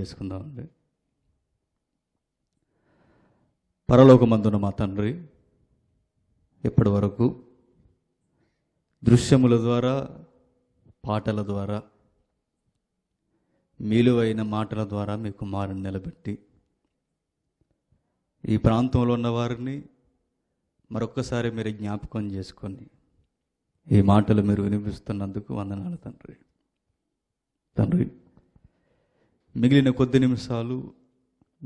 చేసుకుందామండి పరలోకమందున మా తండ్రి ఇప్పటి వరకు దృశ్యముల ద్వారా పాటల ద్వారా మీలువైన మాటల ద్వారా మీ కుమారుని నిలబెట్టి ఈ ప్రాంతంలో ఉన్న వారిని మరొక్కసారి మీరు జ్ఞాపకం చేసుకొని ఈ మాటలు మీరు వినిపిస్తున్నందుకు వందనాలు తండ్రి తండ్రి మిగిలిన కొద్ది నిమిషాలు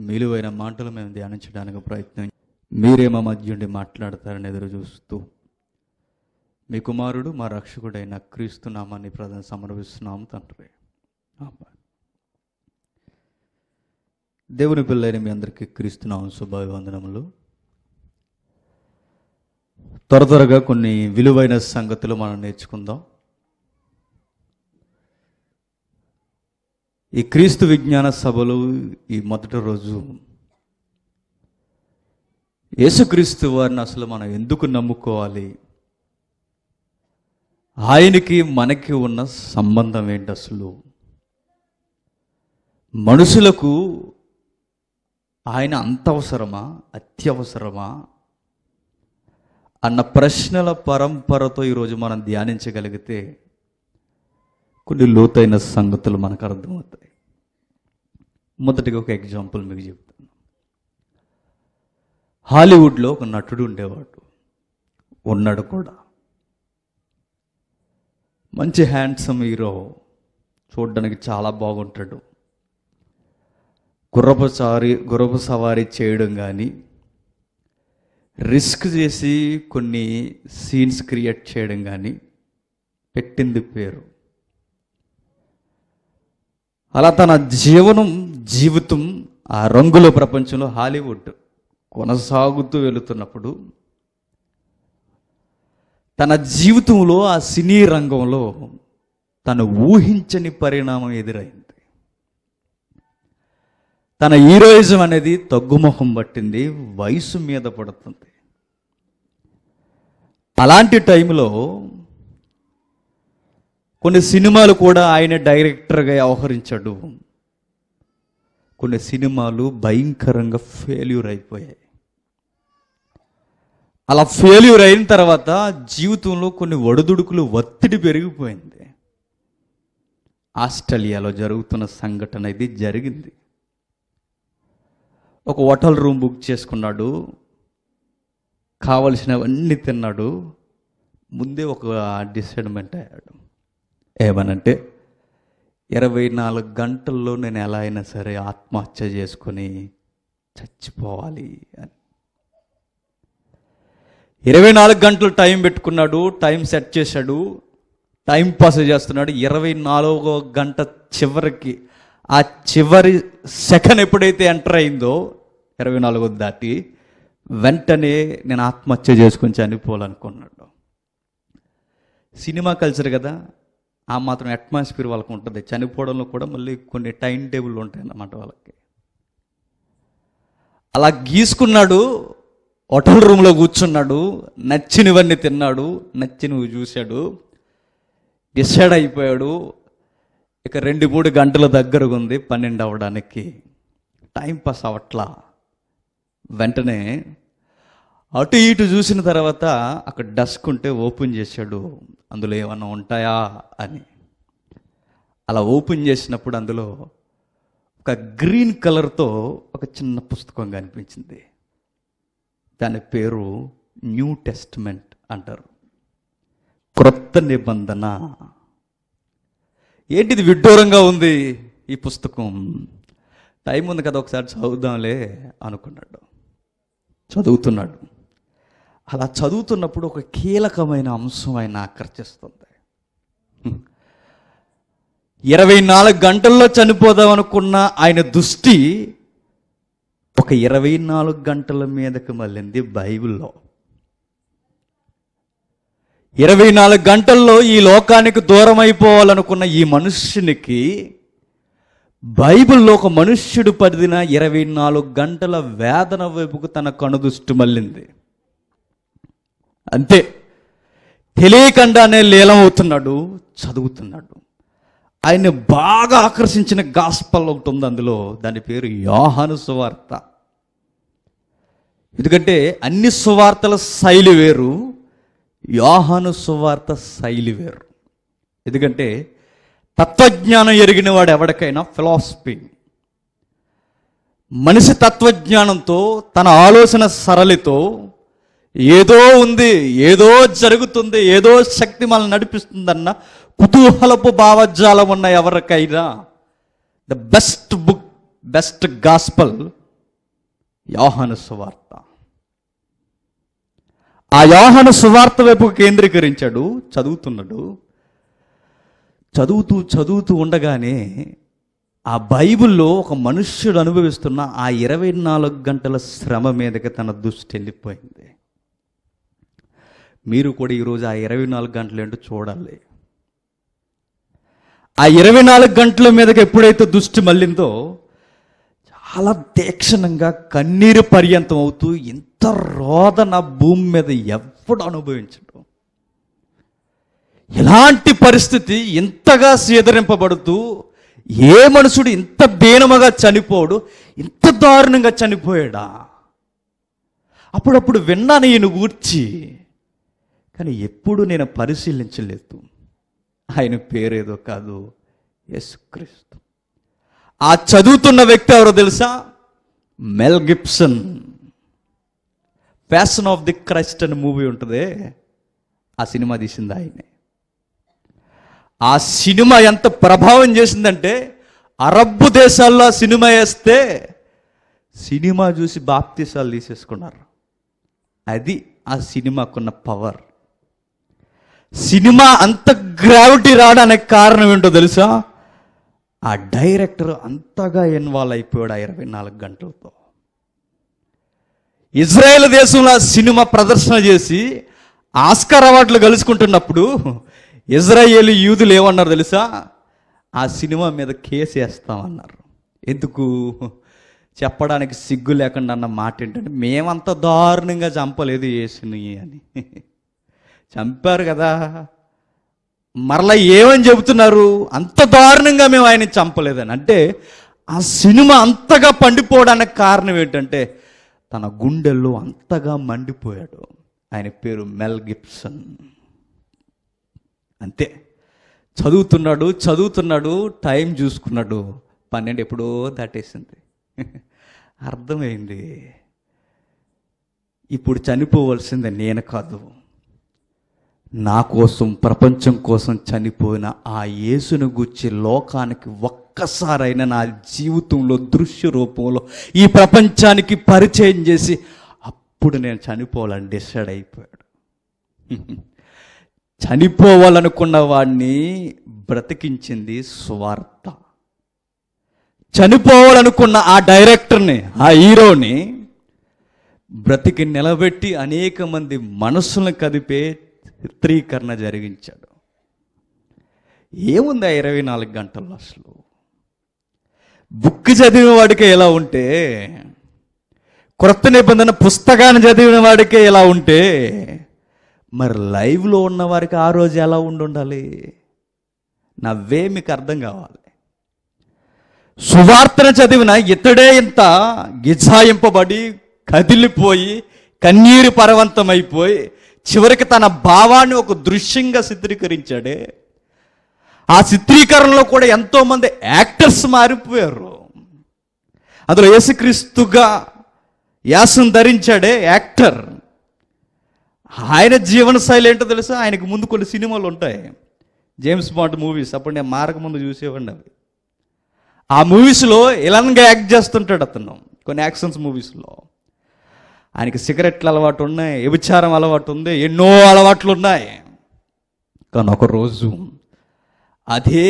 మిలువైన మాటలు మేము ధ్యానించడానికి ప్రయత్నం మీరే మా మధ్య ఉండి మాట్లాడతారని ఎదురు చూస్తూ మీ కుమారుడు మా రక్షకుడైన క్రీస్తు నామాన్ని ప్రధాన సమర్పిస్తున్నాం తండ్రి దేవుని పిల్లైన మీ అందరికీ క్రీస్తునామం శుభాభివందనములు త్వర త్వరగా కొన్ని విలువైన సంగతులు మనం నేర్చుకుందాం ఈ క్రీస్తు విజ్ఞాన సభలు ఈ మొదటి రోజు యేసుక్రీస్తు వారిని అసలు మనం ఎందుకు నమ్ముకోవాలి ఆయనకి మనకి ఉన్న సంబంధం ఏంటి అసలు మనుషులకు ఆయన అంత అవసరమా అత్యవసరమా అన్న ప్రశ్నల పరంపరతో ఈరోజు మనం ధ్యానించగలిగితే కొన్ని లోతైన సంగతులు మనకు అర్థమవుతాయి మొదటిగా ఒక ఎగ్జాంపుల్ మీకు చెప్తాను హాలీవుడ్లో ఒక నటుడు ఉండేవాడు ఉన్నాడు కూడా మంచి హ్యాండ్సమ్ హీరో చూడడానికి చాలా బాగుంటాడు గుర్రపు సవారీ గుర్రపు సవారీ చేయడం కానీ రిస్క్ చేసి కొన్ని సీన్స్ క్రియేట్ చేయడం కానీ పెట్టింది పేరు అలా తన జీవనం జీవితం ఆ రంగుల ప్రపంచంలో హాలీవుడ్ కొనసాగుతూ వెళుతున్నప్పుడు తన జీవితంలో ఆ సినీ రంగంలో తను ఊహించని పరిణామం ఎదురైంది తన హీరోయిజం అనేది తగ్గుముఖం పట్టింది వయసు మీద పడుతుంది అలాంటి టైంలో కొన్ని సినిమాలు కూడా ఆయన డైరెక్టర్గా వ్యవహరించాడు కొన్ని సినిమాలు భయంకరంగా ఫెయిల్యూర్ అయిపోయాయి అలా ఫెయిల్యూర్ అయిన తర్వాత జీవితంలో కొన్ని ఒడుదుడుకులు ఒత్తిడి పెరిగిపోయింది ఆస్ట్రేలియాలో జరుగుతున్న సంఘటన ఇది జరిగింది ఒక హోటల్ రూమ్ బుక్ చేసుకున్నాడు కావలసినవన్నీ తిన్నాడు ముందే ఒక డిసైడ్మెంట్ అయ్యాడు ఏమనంటే ఇరవై నాలుగు గంటల్లో నేను ఎలా అయినా సరే ఆత్మహత్య చేసుకొని చచ్చిపోవాలి అని ఇరవై నాలుగు గంటలు టైం పెట్టుకున్నాడు టైం సెట్ చేశాడు టైం పాస్ చేస్తున్నాడు ఇరవై నాలుగో గంట చివరికి ఆ చివరి సెకండ్ ఎప్పుడైతే ఎంటర్ అయిందో ఇరవై నాలుగో దాటి వెంటనే నేను ఆత్మహత్య చేసుకుని చనిపోవాలనుకున్నాడు సినిమా కల్చర్ కదా ఆ మాత్రం అట్మాస్ఫియర్ వాళ్ళకి ఉంటుంది చనిపోవడంలో కూడా మళ్ళీ కొన్ని టైం టేబుల్ ఉంటాయి అన్నమాట వాళ్ళకి అలా గీసుకున్నాడు హోటల్ రూమ్లో కూర్చున్నాడు నచ్చినవన్నీ తిన్నాడు నచ్చినవి చూశాడు డిసైడ్ అయిపోయాడు ఇక రెండు మూడు గంటల దగ్గరగా ఉంది పన్నెండు అవడానికి టైం పాస్ అవట్లా వెంటనే అటు ఇటు చూసిన తర్వాత అక్కడ డస్క్ ఉంటే ఓపెన్ చేశాడు అందులో ఏమన్నా ఉంటాయా అని అలా ఓపెన్ చేసినప్పుడు అందులో ఒక గ్రీన్ కలర్తో ఒక చిన్న పుస్తకం కనిపించింది దాని పేరు న్యూ టెస్ట్మెంట్ అంటారు క్రొత్త నిబంధన ఏంటిది విడ్డూరంగా ఉంది ఈ పుస్తకం టైం ఉంది కదా ఒకసారి చదువుదాంలే అనుకున్నాడు చదువుతున్నాడు అలా చదువుతున్నప్పుడు ఒక కీలకమైన అంశం ఆయన ఆకర్షిస్తుంది ఇరవై నాలుగు గంటల్లో చనిపోదాం అనుకున్న ఆయన దృష్టి ఒక ఇరవై నాలుగు గంటల మీదకి మళ్ళింది బైబిల్లో ఇరవై నాలుగు గంటల్లో ఈ లోకానికి దూరం అయిపోవాలనుకున్న ఈ మనుష్యునికి బైబిల్లో ఒక మనుష్యుడు పరిదిన ఇరవై నాలుగు గంటల వేదన వైపుకు తన కనుదృష్టి మళ్ళింది అంతే తెలియకుండానే లీలం అవుతున్నాడు చదువుతున్నాడు ఆయన బాగా ఆకర్షించిన గాస్పల్ ఒకటి ఉంది అందులో దాని పేరు యోహాను సువార్త ఎందుకంటే అన్ని సువార్తల శైలి వేరు యోహాను సువార్త శైలి వేరు ఎందుకంటే తత్వజ్ఞానం ఎరిగిన వాడు ఎవరికైనా ఫిలాసఫీ మనిషి తత్వజ్ఞానంతో తన ఆలోచన సరళితో ఏదో ఉంది ఏదో జరుగుతుంది ఏదో శక్తి మనల్ని నడిపిస్తుందన్న కుతూహలపు భావజాలం ఉన్న ఎవరికైనా the best book best gospel Yohanu సువార్త ఆ యోహను సువార్త వైపు కేంద్రీకరించాడు చదువుతున్నాడు చదువుతూ చదువుతూ ఉండగానే ఆ బైబిల్లో ఒక మనుష్యుడు అనుభవిస్తున్న ఆ ఇరవై నాలుగు గంటల శ్రమ మీదకి తన దృష్టి వెళ్ళిపోయింది మీరు కూడా ఈరోజు ఆ ఇరవై నాలుగు గంటలు ఏంటో చూడాలి ఆ ఇరవై నాలుగు గంటల మీదకి ఎప్పుడైతే దృష్టి మళ్ళిందో చాలా తీక్షణంగా కన్నీరు పర్యంతం అవుతూ ఇంత రోదన భూమి మీద ఎప్పుడు అనుభవించడం ఎలాంటి పరిస్థితి ఇంతగా సేదరింపబడుతూ ఏ మనుషుడు ఇంత దీనముగా చనిపోడు ఇంత దారుణంగా చనిపోయాడా అప్పుడప్పుడు విన్నాను ఈయన గూర్చి కానీ ఎప్పుడు నేను పరిశీలించలేదు ఆయన పేరేదో కాదు యేసుక్రీస్తు ఆ చదువుతున్న వ్యక్తి ఎవరో తెలుసా Mel Gibson passion of the Christ అనే మూవీ ఉంటుంది ఆ సినిమా తీసింది ఆయనే ఆ సినిమా ఎంత ప్రభావం చేసిందంటే అరబ్బు దేశాల్లో సినిమా వేస్తే సినిమా చూసి బాప్తీసాలు తీసేసుకున్నారు అది ఆ సినిమాకున్న పవర్ సినిమా అంత గ్రావిటీ రావడానికి కారణం ఏంటో తెలుసా ఆ డైరెక్టర్ అంతగా ఇన్వాల్వ్ అయిపోయాడు ఆ ఇరవై నాలుగు గంటలతో ఇజ్రాయెల్ దేశంలో సినిమా ప్రదర్శన చేసి ఆస్కార్ అవార్డులు కలుసుకుంటున్నప్పుడు ఇజ్రాయేల్ యూదులు ఏమన్నారు తెలుసా ఆ సినిమా మీద కేసు వేస్తామన్నారు ఎందుకు చెప్పడానికి సిగ్గు లేకుండా అన్న మాట ఏంటంటే మేమంత దారుణంగా చంపలేదు ఏ సినీ అని చంపారు కదా మరలా ఏమని చెబుతున్నారు అంత దారుణంగా మేము ఆయన చంపలేదని అంటే ఆ సినిమా అంతగా పండిపోవడానికి కారణం ఏంటంటే తన గుండెల్లో అంతగా మండిపోయాడు ఆయన పేరు మెల్ గిప్సన్ అంతే చదువుతున్నాడు చదువుతున్నాడు టైం చూసుకున్నాడు పన్నెండు ఎప్పుడో దాటేసింది అర్థమైంది ఇప్పుడు చనిపోవలసింది నేను కాదు నా కోసం ప్రపంచం కోసం చనిపోయిన ఆ యేసును గుచ్చి లోకానికి ఒక్కసారైనా నా జీవితంలో దృశ్య రూపంలో ఈ ప్రపంచానికి పరిచయం చేసి అప్పుడు నేను చనిపోవాలని డిసైడ్ అయిపోయాడు చనిపోవాలనుకున్న వాడిని బ్రతికించింది స్వార్థ చనిపోవాలనుకున్న ఆ డైరెక్టర్ని ఆ హీరోని బ్రతికి నిలబెట్టి అనేక మంది మనస్సులను కదిపే చిత్రీకరణ జరిగించాడు ఏముంది ఆ ఇరవై నాలుగు గంటల్లో అసలు బుక్ చదివిన వాడికే ఎలా ఉంటే క్రొత్త నిబంధన పుస్తకాన్ని చదివిన వాడికే ఎలా ఉంటే మరి లైవ్లో ఉన్న వారికి ఆ రోజు ఎలా ఉండాలి నవ్వే మీకు అర్థం కావాలి సువార్తను చదివిన ఇతడే ఇంత గిజాయింపబడి కదిలిపోయి కన్నీరు పరవంతమైపోయి చివరికి తన భావాన్ని ఒక దృశ్యంగా చిత్రీకరించాడే ఆ చిత్రీకరణలో కూడా ఎంతోమంది యాక్టర్స్ మారిపోయారు అందులో యేసుక్రీస్తుగా యాసం ధరించాడే యాక్టర్ ఆయన జీవన శైలి ఏంటో తెలుసా ఆయనకు ముందు కొన్ని సినిమాలు ఉంటాయి జేమ్స్ బాండ్ మూవీస్ అప్పుడు నేను మారక ముందు చూసేవాడిని అవి ఆ మూవీస్లో ఇలాన్గా యాక్ట్ చేస్తుంటాడు అతను కొన్ని యాక్షన్స్ మూవీస్లో ఆయనకి సిగరెట్ల అలవాటు ఉన్నాయి వ్యభిచారం అలవాటు ఉంది ఎన్నో అలవాట్లు ఉన్నాయి కానీ ఒకరోజు అదే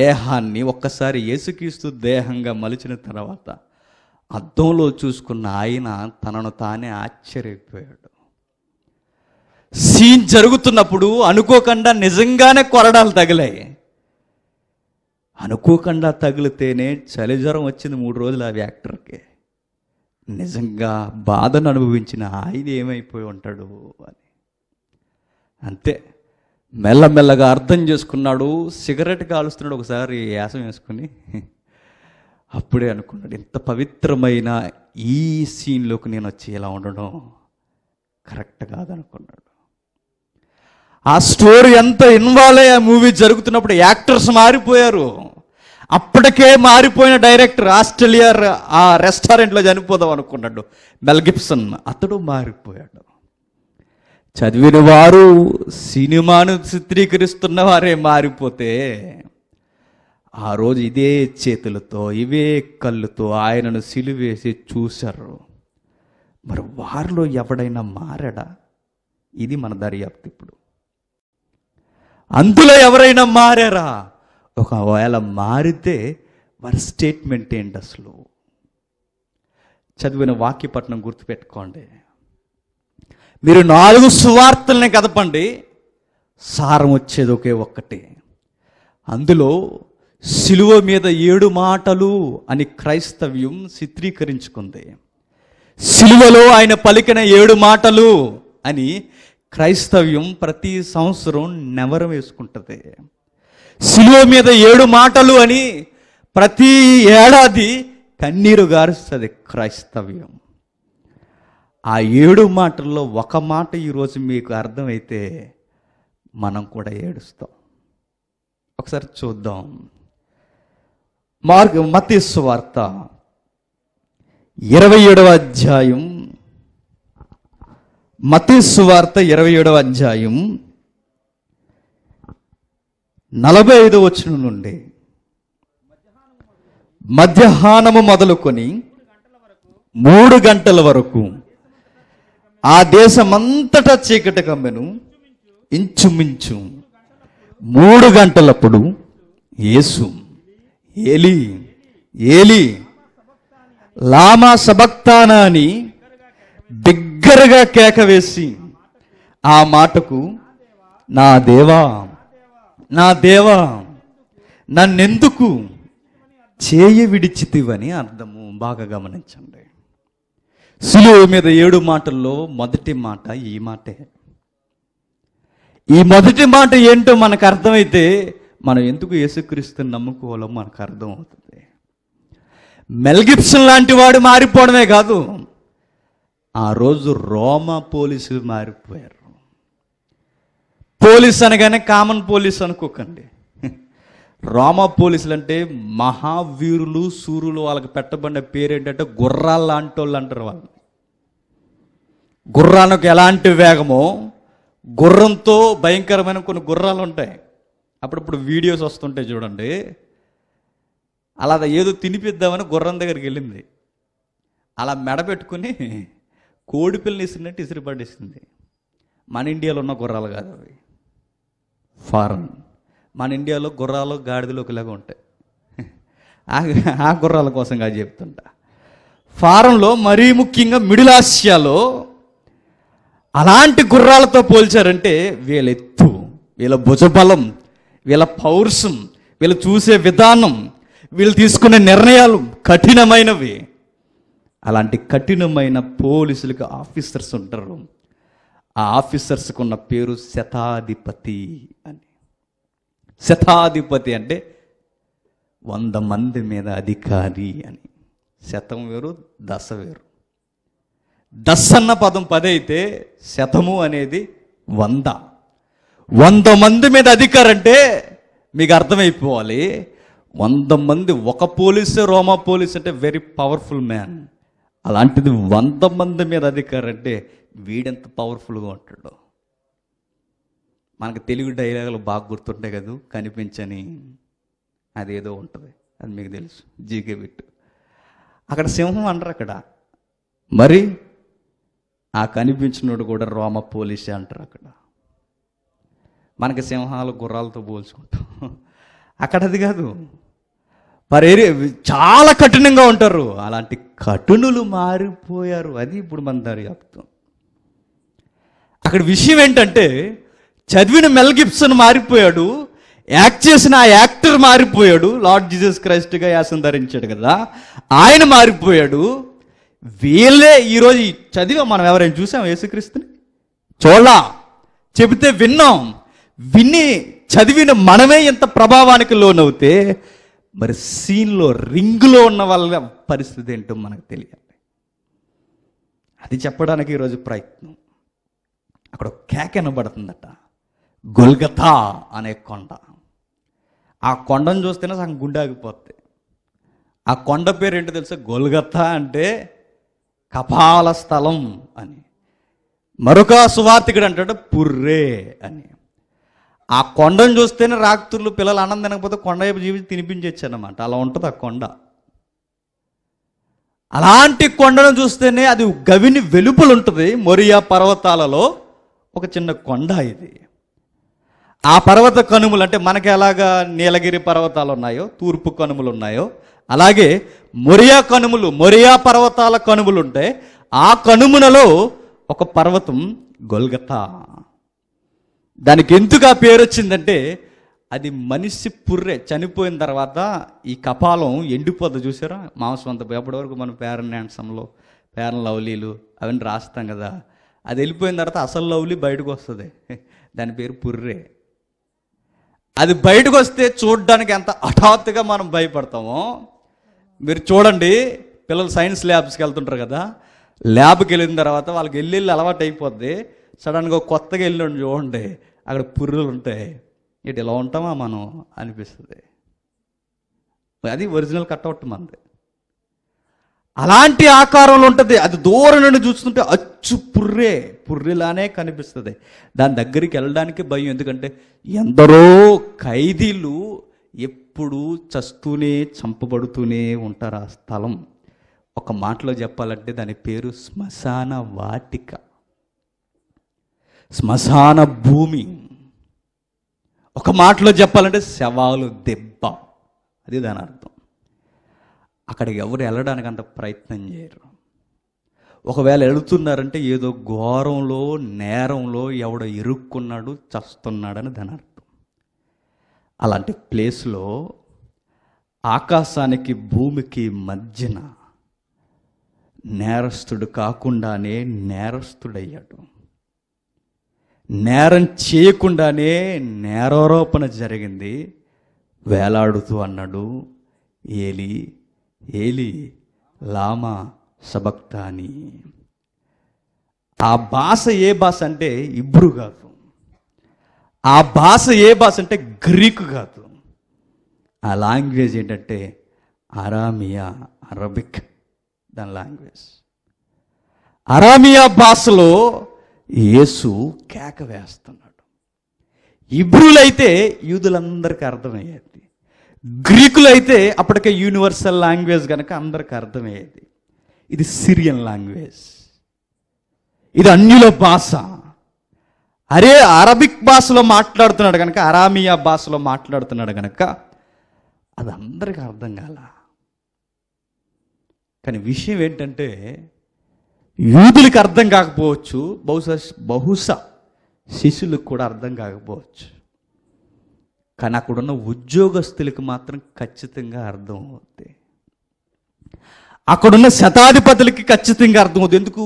దేహాన్ని ఒక్కసారి యేసుక్రీస్తు దేహంగా మలిచిన తర్వాత అద్దంలో చూసుకున్న ఆయన తనను తానే ఆశ్చర్యపోయాడు సీన్ జరుగుతున్నప్పుడు అనుకోకుండా నిజంగానే కొరడాలు తగిలాయి అనుకోకుండా తగిలితేనే చలిజ్వరం వచ్చింది మూడు రోజులు ఆ యాక్టర్కి నిజంగా బాధను అనుభవించిన ఆయన ఏమైపోయి ఉంటాడు అని అంతే మెల్లమెల్లగా అర్థం చేసుకున్నాడు సిగరెట్ కాలుస్తున్నాడు ఒకసారి యాసం వేసుకుని అప్పుడే అనుకున్నాడు ఇంత పవిత్రమైన ఈ సీన్లోకి నేను వచ్చి ఇలా ఉండడం కరెక్ట్ కాదనుకున్నాడు ఆ స్టోరీ ఎంత ఇన్వాల్వ్ అయ్యే మూవీ జరుగుతున్నప్పుడు యాక్టర్స్ మారిపోయారు అప్పటికే మారిపోయిన డైరెక్టర్ ఆస్ట్రేలియా ఆ రెస్టారెంట్లో చనిపోదాం అనుకున్నాడు మెల్గిప్సన్ అతడు మారిపోయాడు చదివిన వారు సినిమాను చిత్రీకరిస్తున్న వారే మారిపోతే ఆ రోజు ఇదే చేతులతో ఇవే కళ్ళుతో ఆయనను సిలువేసి చూశారు మరి వారిలో ఎవడైనా మారాడా ఇది మన దర్యాప్తు ఇప్పుడు అందులో ఎవరైనా మారారా ఒకవేళ మారితే వారి స్టేట్మెంట్ ఏంటి అసలు చదివిన వాక్యపట్నం గుర్తుపెట్టుకోండి మీరు నాలుగు సువార్తల్ని కదపండి సారం వచ్చేది ఒకే ఒక్కటి అందులో సిలువ మీద ఏడు మాటలు అని క్రైస్తవ్యం చిత్రీకరించుకుంది సిలువలో ఆయన పలికిన ఏడు మాటలు అని క్రైస్తవ్యం ప్రతి సంవత్సరం నెవరం వేసుకుంటుంది సిలువ మీద ఏడు మాటలు అని ప్రతి ఏడాది కన్నీరు గారుస్తుంది క్రైస్తవ్యం ఆ ఏడు మాటల్లో ఒక మాట ఈరోజు మీకు అర్థమైతే మనం కూడా ఏడుస్తాం ఒకసారి చూద్దాం మార్గ మతీసు వార్త ఇరవై ఏడవ అధ్యాయం మతీసు వార్త ఇరవై ఏడవ అధ్యాయం నలభై ఐదు వచ్చిన నుండి మధ్యాహ్నము మొదలుకొని మూడు గంటల వరకు ఆ దేశమంతటా చీకటి కమ్మెను ఇంచుమించు మూడు గంటలప్పుడు యేసు ఏలి ఏలి లామా సబక్తానా అని బిగ్గరగా కేక వేసి ఆ మాటకు నా దేవా నా దేవా నన్నెందుకు చేయి విడిచితివని అర్థము బాగా గమనించండి సులువు మీద ఏడు మాటల్లో మొదటి మాట ఈ మాటే ఈ మొదటి మాట ఏంటో మనకు అర్థమైతే మనం ఎందుకు యేసుక్రీస్తుని నమ్ముకోవాలో మనకు అర్థం అవుతుంది మెల్గిప్సన్ లాంటి వాడు మారిపోవడమే కాదు ఆ రోజు రోమా పోలీసులు మారిపోయారు పోలీస్ అనగానే కామన్ పోలీస్ అనుకోకండి రోమా పోలీసులు అంటే మహావీరులు సూర్యులు వాళ్ళకి పెట్టబడిన పేరు ఏంటంటే గుర్రాలు లాంటి వాళ్ళు అంటారు వాళ్ళు గుర్రానికి ఎలాంటి వేగమో గుర్రంతో భయంకరమైన కొన్ని గుర్రాలు ఉంటాయి అప్పుడప్పుడు వీడియోస్ వస్తుంటాయి చూడండి అలా ఏదో తినిపిద్దామని గుర్రం దగ్గరికి వెళ్ళింది అలా మెడ పెట్టుకుని ఇస్తున్నట్టు పిల్లని ఇసిరిపడేసింది మన ఇండియాలో ఉన్న గుర్రాలు కాదు అవి ఫారెన్ మన ఇండియాలో గుర్రాలు గాడిదలు ఒకలాగా ఉంటాయి ఆ గుర్రాల కోసం కాదు చెప్తుంటా ఫారంలో మరీ ముఖ్యంగా మిడిల్ ఆసియాలో అలాంటి గుర్రాలతో పోల్చారంటే వీళ్ళ ఎత్తు వీళ్ళ భుజబలం వీళ్ళ పౌరుషం వీళ్ళు చూసే విధానం వీళ్ళు తీసుకునే నిర్ణయాలు కఠినమైనవి అలాంటి కఠినమైన పోలీసులకు ఆఫీసర్స్ ఉంటారు ఆ ఆఫీసర్స్కు ఉన్న పేరు శతాధిపతి అని శతాధిపతి అంటే వంద మంది మీద అధికారి అని శతం వేరు దశ వేరు దశ అన్న పదం పదైతే శతము అనేది వంద వంద మంది మీద అధికారం అంటే మీకు అర్థమైపోవాలి వంద మంది ఒక పోలీసు రోమా పోలీస్ అంటే వెరీ పవర్ఫుల్ మ్యాన్ అలాంటిది వంద మంది మీద అధికారం అంటే వీడెంత పవర్ఫుల్గా ఉంటాడు మనకు తెలుగు డైలాగులు బాగా గుర్తుంటాయి కదా కనిపించని అదేదో ఉంటుంది అది మీకు తెలుసు జీకే బిట్టు అక్కడ సింహం అంటారు అక్కడ మరి ఆ కనిపించినోడు కూడా రోమ పోలీసే అంటారు అక్కడ మనకి సింహాలు గుర్రాలతో పోల్చుకుంటాం అక్కడ అది కాదు మరి చాలా కఠినంగా ఉంటారు అలాంటి కఠినులు మారిపోయారు అది ఇప్పుడు మన దారి చెప్తాం అక్కడ విషయం ఏంటంటే చదివిన మెల్ గిప్సన్ మారిపోయాడు యాక్ట్ చేసిన ఆ యాక్టర్ మారిపోయాడు లార్డ్ జీసస్ క్రైస్ట్గా యాసం ధరించాడు కదా ఆయన మారిపోయాడు వీళ్ళే ఈరోజు చదివా మనం ఎవరైనా చూసాం యేసుక్రీస్తుని చోళా చెబితే విన్నాం విని చదివిన మనమే ఇంత ప్రభావానికి లోనవుతే మరి సీన్లో రింగ్లో ఉన్న వాళ్ళ పరిస్థితి ఏంటో మనకు తెలియాలి అది చెప్పడానికి ఈరోజు ప్రయత్నం అక్కడ కేక వినబడుతుందట గొల్గథా అనే కొండ ఆ కొండను చూస్తేనే సగం గుండె ఆగిపోద్ది ఆ కొండ పేరు ఏంటో తెలుసా గొల్గథా అంటే కపాల స్థలం అని మరొక సువార్థికుడు అంటాడు పుర్రే అని ఆ కొండను చూస్తేనే రాత్రులు పిల్లలు ఆనందం తినకపోతే కొండ జీవితం జీవించి అనమాట అలా ఉంటుంది ఆ కొండ అలాంటి కొండను చూస్తేనే అది గవిని వెలుపలు ఉంటుంది మొరియా పర్వతాలలో ఒక చిన్న కొండ ఇది ఆ పర్వత కనుములు అంటే మనకి ఎలాగా నీలగిరి పర్వతాలు ఉన్నాయో తూర్పు కనుములు ఉన్నాయో అలాగే మొరియా కనుములు మొరియా పర్వతాల కనుములు ఉంటే ఆ కనుమునలో ఒక పర్వతం గొల్గతా దానికి ఎందుకు ఆ పేరు వచ్చిందంటే అది మనిషి పుర్రె చనిపోయిన తర్వాత ఈ కపాలం ఎండిపోద్ది చూసారా మాంసం అంత ఎప్పటివరకు మనం పేరన్ హ్యాండ్సంలో పేరన్ లవ్లీలు అవన్నీ రాస్తాం కదా అది వెళ్ళిపోయిన తర్వాత అసలు లవ్లీ బయటకు వస్తుంది దాని పేరు పుర్రే అది బయటకు వస్తే చూడడానికి ఎంత హఠాత్తుగా మనం భయపడతామో మీరు చూడండి పిల్లలు సైన్స్ ల్యాబ్స్కి వెళ్తుంటారు కదా ల్యాబ్కి వెళ్ళిన తర్వాత వాళ్ళకి వెళ్ళి వెళ్ళి అలవాటు అయిపోద్ది సడన్గా కొత్తగా వెళ్ళి చూడండి అక్కడ పుర్రులు ఉంటాయి ఇటు ఇలా ఉంటామా మనం అనిపిస్తుంది అది ఒరిజినల్ కట్అవుట్ మనది అలాంటి ఆకారంలో ఉంటుంది అది దూరం నుండి చూస్తుంటే అచ్చు పుర్రే పుర్రిలానే కనిపిస్తుంది దాని దగ్గరికి వెళ్ళడానికి భయం ఎందుకంటే ఎందరో ఖైదీలు ఎప్పుడు చస్తూనే చంపబడుతూనే ఉంటారు ఆ స్థలం ఒక మాటలో చెప్పాలంటే దాని పేరు శ్మశాన వాటిక శ్మశాన భూమి ఒక మాటలో చెప్పాలంటే శవాలు దెబ్బ అది దాని అర్థం అక్కడికి ఎవరు వెళ్ళడానికి అంత ప్రయత్నం చేయరు ఒకవేళ వెళుతున్నారంటే ఏదో ఘోరంలో నేరంలో ఎవడో ఇరుక్కున్నాడు చస్తున్నాడని దాని అర్థం అలాంటి ప్లేస్లో ఆకాశానికి భూమికి మధ్యన నేరస్తుడు కాకుండానే నేరస్తుడయ్యాడు నేరం చేయకుండానే నేరారోపణ జరిగింది వేలాడుతూ అన్నాడు ఏలి ఏలి లామా సబక్తాని ఆ భాష ఏ భాష అంటే ఇబ్రు కాదు ఆ భాష ఏ భాష అంటే గ్రీకు కాదు ఆ లాంగ్వేజ్ ఏంటంటే అరామియా అరబిక్ దాని లాంగ్వేజ్ అరామియా భాషలో యేసు కేక వేస్తున్నాడు ఇబ్రులైతే యూదులందరికీ అర్థమయ్యేది గ్రీకులు అయితే అప్పటికే యూనివర్సల్ లాంగ్వేజ్ కనుక అందరికి అర్థమయ్యేది ఇది సిరియన్ లాంగ్వేజ్ ఇది అన్యుల భాష అరే అరబిక్ భాషలో మాట్లాడుతున్నాడు కనుక అరామియా భాషలో మాట్లాడుతున్నాడు కనుక అది అందరికీ అర్థం కాల కానీ విషయం ఏంటంటే యూదులకు అర్థం కాకపోవచ్చు బహుశా బహుశా శిష్యులకు కూడా అర్థం కాకపోవచ్చు కానీ అక్కడున్న ఉద్యోగస్తులకు మాత్రం ఖచ్చితంగా అర్థం అవుద్ది అక్కడున్న శతాధిపతులకి ఖచ్చితంగా అర్థం అవుతుంది ఎందుకు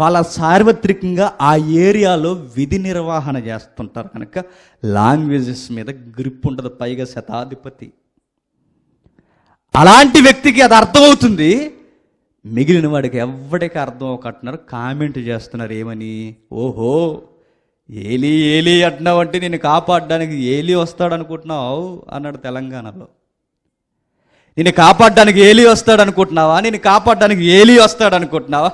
వాళ్ళ సార్వత్రికంగా ఆ ఏరియాలో విధి నిర్వహణ చేస్తుంటారు కనుక లాంగ్వేజెస్ మీద గ్రిప్ ఉండదు పైగా శతాధిపతి అలాంటి వ్యక్తికి అది అర్థమవుతుంది మిగిలిన వాడికి ఎవరికి అర్థం కామెంట్ చేస్తున్నారు ఏమని ఓహో ఏలి ఏలి అంటున్నావు అంటే నేను కాపాడడానికి ఏలి వస్తాడు అనుకుంటున్నావు అన్నాడు తెలంగాణలో నేను కాపాడడానికి ఏలి వస్తాడు అనుకుంటున్నావా నేను కాపాడడానికి ఏలి వస్తాడు అనుకుంటున్నావా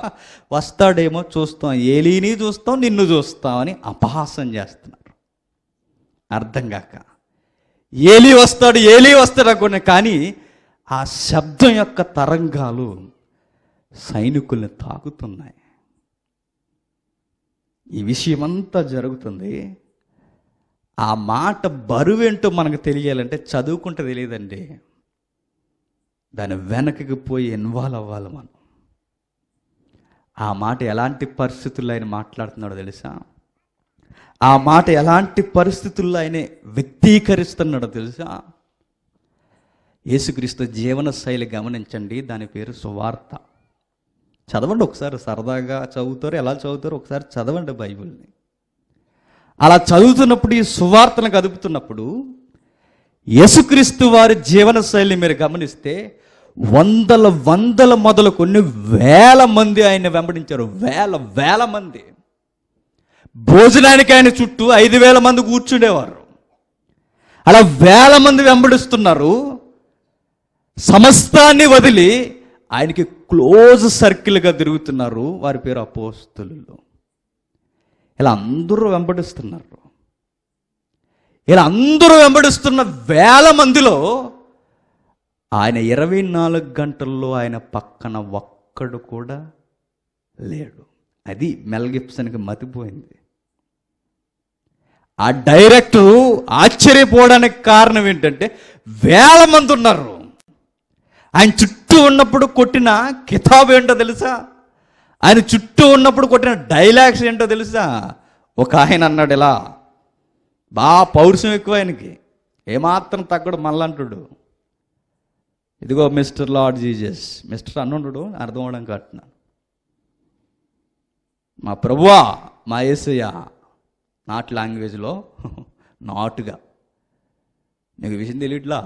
వస్తాడేమో చూస్తాం ఏలీని చూస్తాం నిన్ను చూస్తాం అని అపహాసం చేస్తున్నారు అర్థం కాక ఏలి వస్తాడు ఏలీ వస్తాడు అనుకుంటున్నా కానీ ఆ శబ్దం యొక్క తరంగాలు సైనికుల్ని తాకుతున్నాయి ఈ విషయమంతా జరుగుతుంది ఆ మాట బరువేంటో మనకు తెలియాలంటే చదువుకుంటే తెలియదండి దాని వెనకకి పోయి ఇన్వాల్వ్ అవ్వాలి మనం ఆ మాట ఎలాంటి పరిస్థితుల్లో ఆయన మాట్లాడుతున్నాడో తెలుసా ఆ మాట ఎలాంటి పరిస్థితుల్లో ఆయన వ్యక్తీకరిస్తున్నాడో తెలుసా యేసుక్రీస్తు జీవన శైలి గమనించండి దాని పేరు సువార్త చదవండి ఒకసారి సరదాగా చదువుతారు ఎలా చదువుతారు ఒకసారి చదవండి బైబిల్ని అలా చదువుతున్నప్పుడు ఈ సువార్తను కదుపుతున్నప్పుడు యసుక్రీస్తు వారి జీవన శైలి మీరు గమనిస్తే వందల వందల మొదలు కొన్ని వేల మంది ఆయన వెంబడించారు వేల వేల మంది భోజనానికి ఆయన చుట్టూ ఐదు వేల మంది కూర్చుండేవారు అలా వేల మంది వెంబడిస్తున్నారు సమస్తాన్ని వదిలి ఆయనకి క్లోజ్ సర్కిల్గా తిరుగుతున్నారు వారి పేరు అపోస్తులు ఇలా అందరూ వెంబడిస్తున్నారు ఇలా అందరూ వెంబడిస్తున్న వేల మందిలో ఆయన ఇరవై నాలుగు గంటల్లో ఆయన పక్కన ఒక్కడు కూడా లేడు అది మెల్గిప్సన్కి మతిపోయింది ఆ డైరెక్టు ఆశ్చర్యపోవడానికి కారణం ఏంటంటే వేల మంది ఉన్నారు ఆయన చుట్టూ ఉన్నప్పుడు కొట్టిన కితాబు ఏంటో తెలుసా ఆయన చుట్టూ ఉన్నప్పుడు కొట్టిన డైలాగ్స్ ఏంటో తెలుసా ఒక ఆయన అన్నాడు ఇలా బాగా పౌరుషం ఎక్కువ ఆయనకి ఏమాత్రం తగ్గడు మళ్ళంటుడు ఇదిగో మిస్టర్ లార్డ్ జీజస్ మిస్టర్ అన్నుండు అర్థం అవడం కట్టినాను మా ప్రభువా మా ఏసయ్య నాట్ లాంగ్వేజ్లో నాటుగా నీకు విషయం తెలియట్లా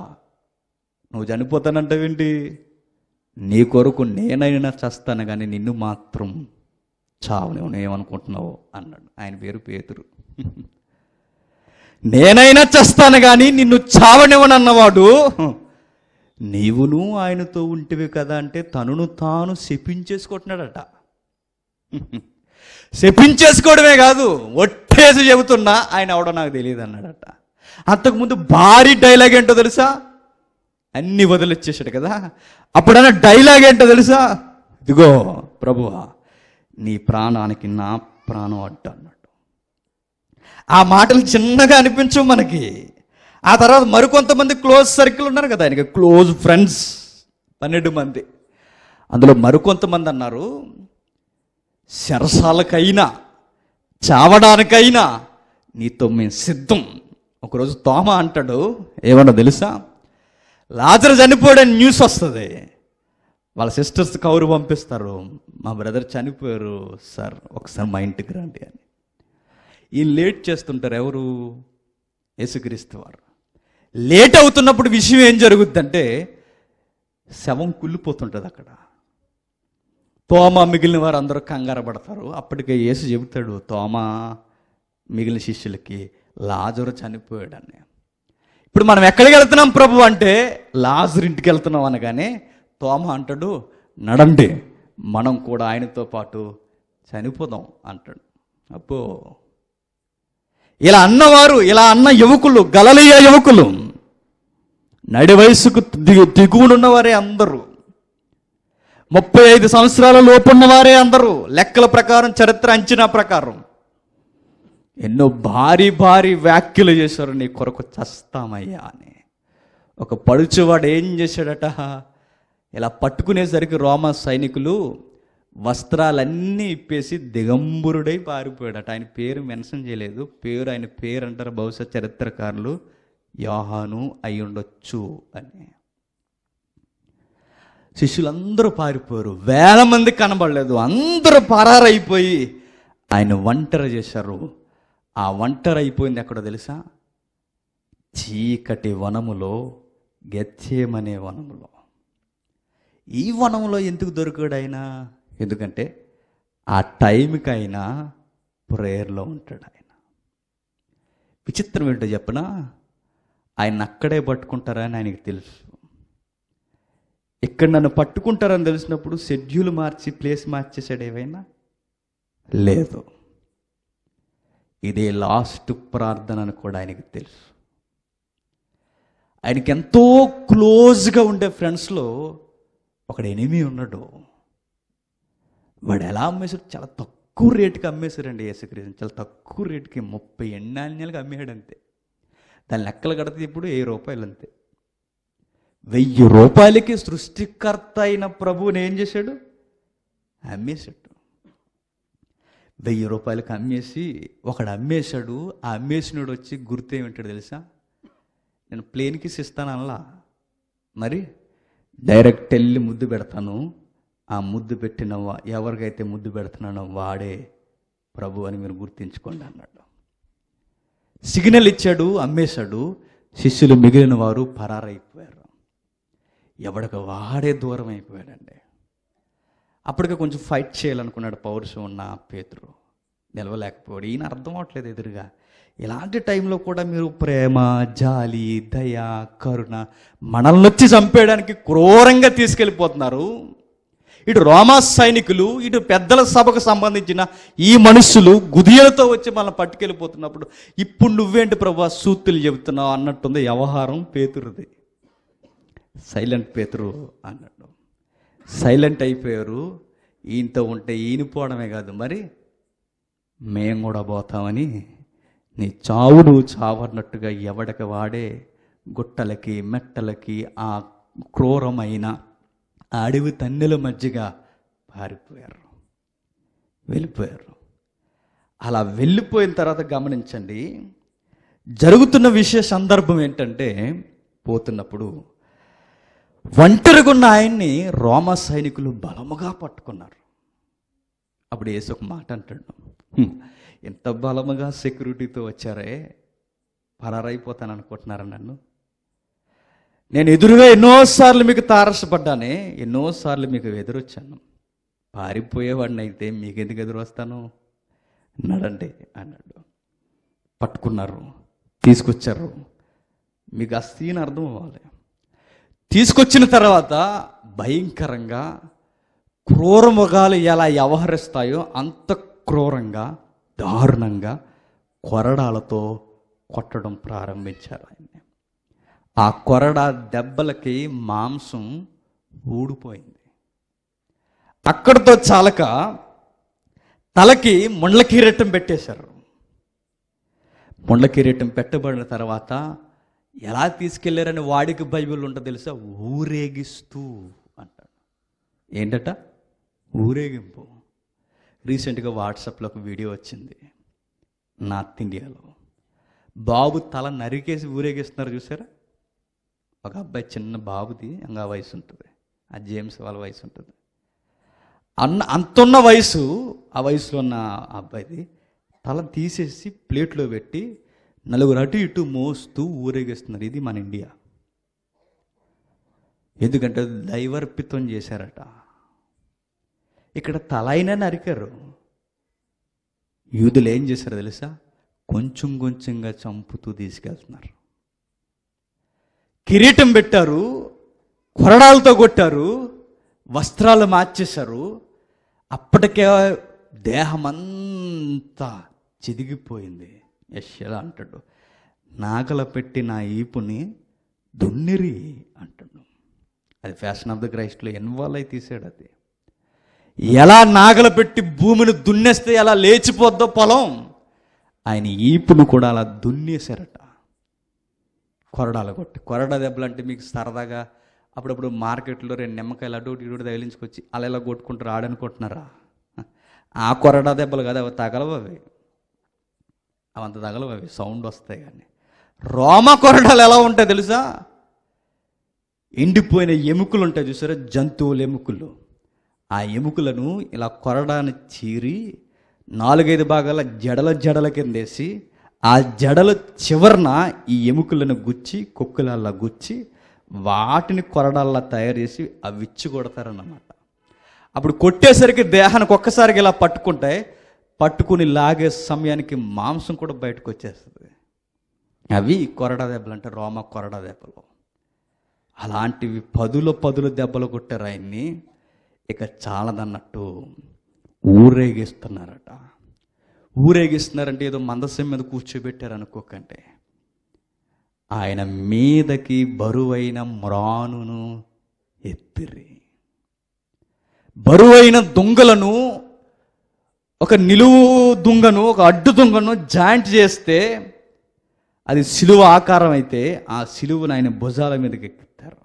నువ్వు చనిపోతానంటావేంటి నీ కొరకు నేనైనా చస్తాను కానీ నిన్ను మాత్రం చావు నేమనుకుంటున్నావు అన్నాడు ఆయన పేరు పేతురు నేనైనా చస్తాను కానీ నిన్ను చావనివ్వనన్నవాడు నీవును ఆయనతో ఉంటివి కదా అంటే తనను తాను శపించేసుకుంటున్నాడట శపించేసుకోవడమే కాదు ఒట్టేసి చెబుతున్నా ఆయన అవడం నాకు తెలియదు అన్నాడట అంతకుముందు భారీ డైలాగ్ ఏంటో తెలుసా అన్ని వదిలిచ్చేసాడు కదా అప్పుడన్న డైలాగ్ ఏంటో తెలుసా ఇదిగో ప్రభువా నీ ప్రాణానికి నా ప్రాణం అడ్డు అన్నట్టు ఆ మాటలు చిన్నగా అనిపించవు మనకి ఆ తర్వాత మరికొంతమంది క్లోజ్ సర్కిల్ ఉన్నారు కదా ఆయనకి క్లోజ్ ఫ్రెండ్స్ పన్నెండు మంది అందులో మరికొంతమంది అన్నారు శరసాలకైనా చావడానికైనా నీతో మేము సిద్ధం ఒకరోజు తోమ అంటాడు ఏమన్నా తెలుసా లాజర్ చనిపోయాడని న్యూస్ వస్తుంది వాళ్ళ సిస్టర్స్ కౌరు పంపిస్తారు మా బ్రదర్ చనిపోయారు సార్ ఒకసారి మా ఇంటికి రండి అని ఈ లేట్ చేస్తుంటారు ఎవరు యేసుక్రీస్తు వారు లేట్ అవుతున్నప్పుడు విషయం ఏం అంటే శవం కుళ్ళిపోతుంటుంది అక్కడ తోమ మిగిలిన వారు అందరూ కంగారు పడతారు అప్పటికే యేసు చెబుతాడు తోమ మిగిలిన శిష్యులకి లాజరు చనిపోయాడని ఇప్పుడు మనం ఎక్కడికి వెళ్తున్నాం ప్రభు అంటే లాజర్ ఇంటికి వెళ్తున్నాం అనగానే తోమ అంటాడు నడండి మనం కూడా ఆయనతో పాటు చనిపోదాం అంటాడు అబ్బో ఇలా అన్నవారు ఇలా అన్న యువకులు గలలియ యువకులు నడి వయసుకు దిగు దిగువనున్నవారే అందరూ ముప్పై ఐదు సంవత్సరాల లోపున్నవారే అందరూ లెక్కల ప్రకారం చరిత్ర అంచనా ప్రకారం ఎన్నో భారీ భారీ వ్యాఖ్యలు చేశారు నీ కొరకు చస్తామయ్యా అని ఒక పడుచువాడు ఏం చేశాడట ఇలా పట్టుకునేసరికి రోమ సైనికులు వస్త్రాలన్నీ ఇప్పేసి దిగంబురుడై పారిపోయాడట ఆయన పేరు మెన్షన్ చేయలేదు పేరు ఆయన పేరు అంటారు బహుశా చరిత్రకారులు యాహాను అయి ఉండొచ్చు అని శిష్యులందరూ పారిపోయారు వేల మంది కనబడలేదు అందరూ పరారైపోయి ఆయన ఒంటరి చేశారు ఆ ఒంటరి అయిపోయింది ఎక్కడో తెలుసా చీకటి వనములో గెచ్చేమనే వనములో ఈ వనములో ఎందుకు దొరికాడు ఆయన ఎందుకంటే ఆ టైంకి ఆయన ప్రేయర్లో ఉంటాడు ఆయన విచిత్రం ఏంటో చెప్పిన ఆయన అక్కడే పట్టుకుంటారని ఆయనకి తెలుసు ఇక్కడ నన్ను పట్టుకుంటారని తెలిసినప్పుడు షెడ్యూల్ మార్చి ప్లేస్ మార్చేసాడు ఏవైనా లేదు ఇదే లాస్ట్ ప్రార్థన అని కూడా ఆయనకి తెలుసు ఆయనకి ఎంతో క్లోజ్గా ఉండే ఫ్రెండ్స్లో ఒకడు ఎనిమి ఉన్నాడు వాడు ఎలా అమ్మేశారు చాలా తక్కువ రేటుకి అమ్మేశారండి యేసుక్రీస్తు చాలా తక్కువ రేటుకి ముప్పై ఎన్నాన్యాలకు అమ్మేశాడు అంతే దాని లెక్కలు కడితే ఇప్పుడు వెయ్యి రూపాయలు అంతే వెయ్యి రూపాయలకి సృష్టికర్త అయిన ప్రభువుని ఏం చేశాడు అమ్మేశాడు వెయ్యి రూపాయలకు అమ్మేసి ఒకడు అమ్మేశాడు ఆ అమ్మేసినోడు వచ్చి గుర్తు ఏమిటో తెలుసా నేను ప్లేన్ కిస్ ఇస్తాను అనలా మరి డైరెక్ట్ వెళ్ళి ముద్దు పెడతాను ఆ ముద్దు పెట్టిన ఎవరికైతే ముద్దు పెడుతున్నానో వాడే ప్రభు అని మీరు గుర్తించుకోండి అన్నాడు సిగ్నల్ ఇచ్చాడు అమ్మేశాడు శిష్యులు మిగిలిన వారు పరారైపోయారు ఎవడక వాడే దూరం అయిపోయాడండి అప్పటికే కొంచెం ఫైట్ చేయాలనుకున్నాడు పౌరుషం ఉన్న పేతురు నిలవలేకపోయాడు ఈయన అర్థం అవట్లేదు ఎదురుగా ఇలాంటి టైంలో కూడా మీరు ప్రేమ జాలి దయ కరుణ మనల్ని వచ్చి చంపేయడానికి క్రూరంగా తీసుకెళ్ళిపోతున్నారు ఇటు రోమా సైనికులు ఇటు పెద్దల సభకు సంబంధించిన ఈ మనుషులు గుదియలతో వచ్చి మనల్ని పట్టుకెళ్ళిపోతున్నప్పుడు ఇప్పుడు నువ్వేంటి ప్రభా సూత్తులు చెబుతున్నావు అన్నట్టుంది వ్యవహారం పేతురుది సైలెంట్ పేతురు అన్నట్టు సైలెంట్ అయిపోయారు ఈయనతో ఉంటే ఈనిపోవడమే కాదు మరి మేము కూడా పోతామని నీ చావును చావన్నట్టుగా ఎవడకి వాడే గుట్టలకి మెట్టలకి ఆ క్రూరమైన అడవి తన్నెల మధ్యగా పారిపోయారు వెళ్ళిపోయారు అలా వెళ్ళిపోయిన తర్వాత గమనించండి జరుగుతున్న విశేష సందర్భం ఏంటంటే పోతున్నప్పుడు ఒంటరిగున్న ఆయన్ని రోమ సైనికులు బలముగా పట్టుకున్నారు అప్పుడు వేసి ఒక మాట అంటాడు ఎంత బలముగా సెక్యూరిటీతో వచ్చారే పరారైపోతాను అనుకుంటున్నారా నన్ను నేను ఎదురుగా ఎన్నోసార్లు మీకు తారసపడ్డానే ఎన్నోసార్లు మీకు ఎదురొచ్చాను పారిపోయేవాడిని అయితే ఎందుకు ఎదురు వస్తాను నడండి అన్నాడు పట్టుకున్నారు తీసుకొచ్చారు మీకు అస్థీని అర్థం అవ్వాలి తీసుకొచ్చిన తర్వాత భయంకరంగా క్రూరముగాలు ఎలా వ్యవహరిస్తాయో అంత క్రూరంగా దారుణంగా కొరడాలతో కొట్టడం ప్రారంభించారు ఆయన్ని ఆ కొరడ దెబ్బలకి మాంసం ఊడిపోయింది అక్కడితో చాలక తలకి ముండ్ల కిరీటం పెట్టేశారు ముండ్ల కిరీటం పెట్టబడిన తర్వాత ఎలా తీసుకెళ్లారని వాడికి బైబిల్ ఉంటుంది తెలుసా ఊరేగిస్తూ అంటాడు ఏంటట ఊరేగింపు రీసెంట్గా వాట్సాప్లో ఒక వీడియో వచ్చింది నార్త్ ఇండియాలో బాబు తల నరికేసి ఊరేగిస్తున్నారు చూసారా ఒక అబ్బాయి చిన్న బాబుది ఇంకా వయసు ఉంటుంది ఆ జేమ్స్ వాళ్ళ వయసు ఉంటుంది అన్న అంతున్న వయసు ఆ వయసులో ఉన్న అబ్బాయిది తల తీసేసి ప్లేట్లో పెట్టి నలుగురు అటు ఇటు మోస్తూ ఊరేగిస్తున్నారు ఇది మన ఇండియా ఎందుకంటే దైవర్పితం చేశారట ఇక్కడ తలైనా నరికారు యూదులు ఏం చేశారు తెలుసా కొంచెం కొంచెంగా చంపుతూ తీసుకెళ్తున్నారు కిరీటం పెట్టారు కొరడాలతో కొట్టారు వస్త్రాలు మార్చేశారు అప్పటికే దేహమంతా చెదిగిపోయింది యశ్యలా అంటాడు నాగల పెట్టి నా ఈపుని దున్నిరి అంటాడు అది ఫ్యాషన్ ఆఫ్ ద క్రైస్ట్లో ఇన్వాల్వ్ అయి తీసాడు అది ఎలా నాగల పెట్టి భూమిని దున్నేస్తే ఎలా లేచిపోద్దో పొలం ఆయన ఈపును కూడా అలా దున్నేశారట కొరడాలు కొట్టి కొరడ దెబ్బలు అంటే మీకు సరదాగా అప్పుడప్పుడు మార్కెట్లో రెండు నిమ్మకాయలు అటు ఇటు తగిలించుకొచ్చి అలా ఇలా కొట్టుకుంటారు ఆడనుకుంటున్నారా ఆ కొరడా దెబ్బలు కదా అవి తగలవు అవి అవంత తగలవు అవి సౌండ్ వస్తాయి కానీ రోమ కొరడాలు ఎలా ఉంటాయి తెలుసా ఎండిపోయిన ఎముకలు ఉంటాయి చూసారా జంతువుల ఎముకలు ఆ ఎముకలను ఇలా కొరడాన్ని చీరి నాలుగైదు భాగాల జడల జడల కిందేసి ఆ జడల చివరన ఈ ఎముకలను గుచ్చి కుక్కలల్లా గుచ్చి వాటిని కొరడాల్లా తయారు చేసి అవి ఇచ్చి కొడతారన్నమాట అప్పుడు కొట్టేసరికి దేహానికి ఒక్కసారికి ఇలా పట్టుకుంటాయి పట్టుకుని లాగే సమయానికి మాంసం కూడా బయటకు వచ్చేస్తుంది అవి కొరడా దెబ్బలు అంటే రోమ కొరడా దెబ్బలు అలాంటివి పదుల పదుల దెబ్బలు కొట్టారు ఆయన్ని ఇక చాలదన్నట్టు ఊరేగిస్తున్నారట ఊరేగిస్తున్నారంటే ఏదో మందస్యం మీద కూర్చోబెట్టారు అనుకోకండి ఆయన మీదకి బరువైన మ్రానును ఎత్తిరి బరువైన దొంగలను ఒక నిలువు దుంగను ఒక అడ్డు దుంగను జాయింట్ చేస్తే అది సిలువ ఆకారం అయితే ఆ సిలువను ఆయన భుజాల మీదకి ఎక్కుతారు